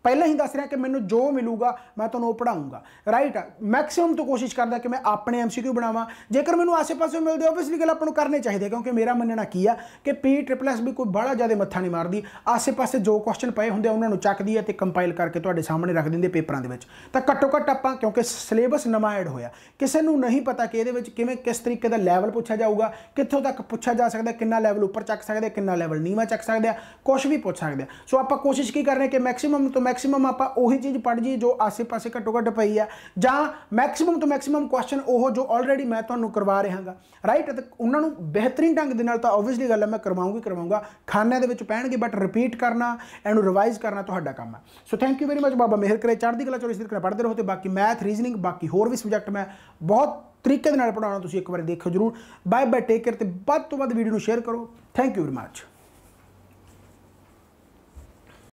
ਪਹਿਲਾਂ ਹੀ ਦੱਸ ਰਿਹਾ ਕਿ ਮੈਨੂੰ ਜੋ ਮਿਲੂਗਾ ਮੈਂ ਤੁਹਾਨੂੰ ਉਹ ਪੜਾਉਂਗਾ ਰਾਈਟ ਮੈਕਸਿਮਮ ਤੋਂ ਕੋਸ਼ਿਸ਼ ਕਰਦਾ ਕਿ ਮੈਂ ਆਪਣੇ ਐਮਸੀਕਿਊ ਬਣਾਵਾਂ ਜੇਕਰ ਮੈਨੂੰ ਆਸੇ-ਪਾਸੇ ਮਿਲਦੇ ਆਬਵੀਅਸਲੀ ਗੱਲ ਆਪਾਂ ਨੂੰ ਕਰਨੇ ਚਾਹੀਦੇ ਕਿਉਂਕਿ ਮੇਰਾ ਮੰਨਣਾ ਕੀ ਆ ਕਿ ਪੀ ਟ੍ਰਿਪਲ ਐਸ ਵੀ ਕੋਈ ਬੜਾ ਜ਼ਿਆਦਾ ਮੱਥਾ ਨਹੀਂ ਮਾਰਦੀ ਆਸੇ-ਪਾਸੇ ਜੋ ਕੁਐਸਚਨ ਪਏ ਹੁੰਦੇ ਉਹਨਾਂ ਨੂੰ ਚੱਕਦੀ ਹੈ ਤੇ ਕੰਪਾਈਲ ਕਰਕੇ ਤੁਹਾਡੇ ਸਾਹਮਣੇ ਰੱਖ ਦਿੰਦੇ ਪੇਪਰਾਂ ਦੇ ਵਿੱਚ ਤਾਂ ਘੱਟੋ-ਘੱਟ ਆਪਾਂ ਕਿਉਂਕਿ ਸਿਲੇਬਸ ਨਵਾਂ ਐਡ ਹੋਇਆ ਕਿਸੇ ਨੂੰ ਨਹੀਂ ਪਤਾ ਕਿ ਇਹਦੇ ਵਿੱਚ ਕਿਵੇਂ ਕਿਸ ਤਰੀਕੇ ਦਾ ਲੈਵਲ ਪੁੱਛਿਆ ਜਾਊਗਾ ਕਿੱਥੋਂ ਤੱਕ ਪੁੱਛਿਆ ਜਾ ਸਕਦਾ ਕਿੰਨਾ ਲੈਵਲ ਉੱਪਰ ਚੱਕ ਸਕਦੇ ਕਿੰਨਾ ਲੈਵਲ ਨੀਵਾ ਚੱਕ ਸਕਦੇ ਕੁਝ ਵੀ ਪੁੱਛ ਸਕਦੇ ਸੋ ਆਪਾਂ ਕੋਸ਼ਿਸ਼ ਕੀ ਕਰ ਰਹੇ ਕਿ ਮੈਕਸਿਮਮ ਤੋਂ ਮੈਕਸਿਮਮ ਆਪਾਂ ਉਹੀ ਚੀਜ਼ ਪੜ੍ਹ ਜੀ ਜੋ ਆਸੇ-ਪਾਸੇ ਘੱਟੋ ਘੱਟ ਪਈ ਆ ਜਾਂ ਮੈਕਸਿਮਮ ਤੋਂ ਮੈਕਸਿਮਮ ਕੁਐਸਚਨ ਉਹ ਜੋ ਆਲਰੇਡੀ ਮੈਂ ਤੁਹਾਨੂੰ ਕਰਵਾ ਰਿਹਾਗਾ ਰਾਈਟ ਉਹਨਾਂ ਨੂੰ ਬਿਹਤਰੀਨ ਢੰਗ ਦੇ ਨਾਲ ਤਾਂ ਆਬਵੀਅਸਲੀ ਗੱਲ ਹੈ ਮੈਂ ਕਰਵਾਉਂਗੀ ਕਰਵਾਉਂਗਾ ਖਾਨੇ ਦੇ ਵਿੱਚ ਪੈਣਗੇ ਬਟ ਰਿਪੀਟ ਕਰਨਾ ਇਹਨੂੰ ਰਿਵਾਈਜ਼ ਕਰਨਾ ਤੁਹਾਡਾ ਕੰਮ ਹੈ so thank you very much ਬਾਬਾ ਮਿਹਰ ਕਰੇ ਚੜ੍ਹਦੀ ਕਲਾ ਚੋਰੀ ਇਸ ਤਰੀਕੇ ਪੜ੍ਹਦੇ ਰਹੋ ਤੇ ਬਾਕੀ ਮੈਥ ਰੀਜ਼ਨਿੰਗ ਬਾਕੀ ਹੋਰ ਵੀ ਸਬਜੈਕਟ ਮੈਂ ਬਹੁਤ ਤਰੀਕੇ ਦੇ ਨਾਲ ਪੜਾਉਣਾ ਤੁਸੀਂ ਇੱਕ ਵਾਰ ਦੇਖੋ ਜਰੂਰ ਬਾਏ ਬਾਏ ਟੇਕ ਕੇਅਰ ਤੇ ਵੱਧ ਤੋਂ ਵੱਧ ਵੀਡੀਓ ਨੂੰ ਸ਼ੇਅਰ ਕਰੋ ਥੈਂਕ ਯੂ ਵੈਰੀ ਮਚ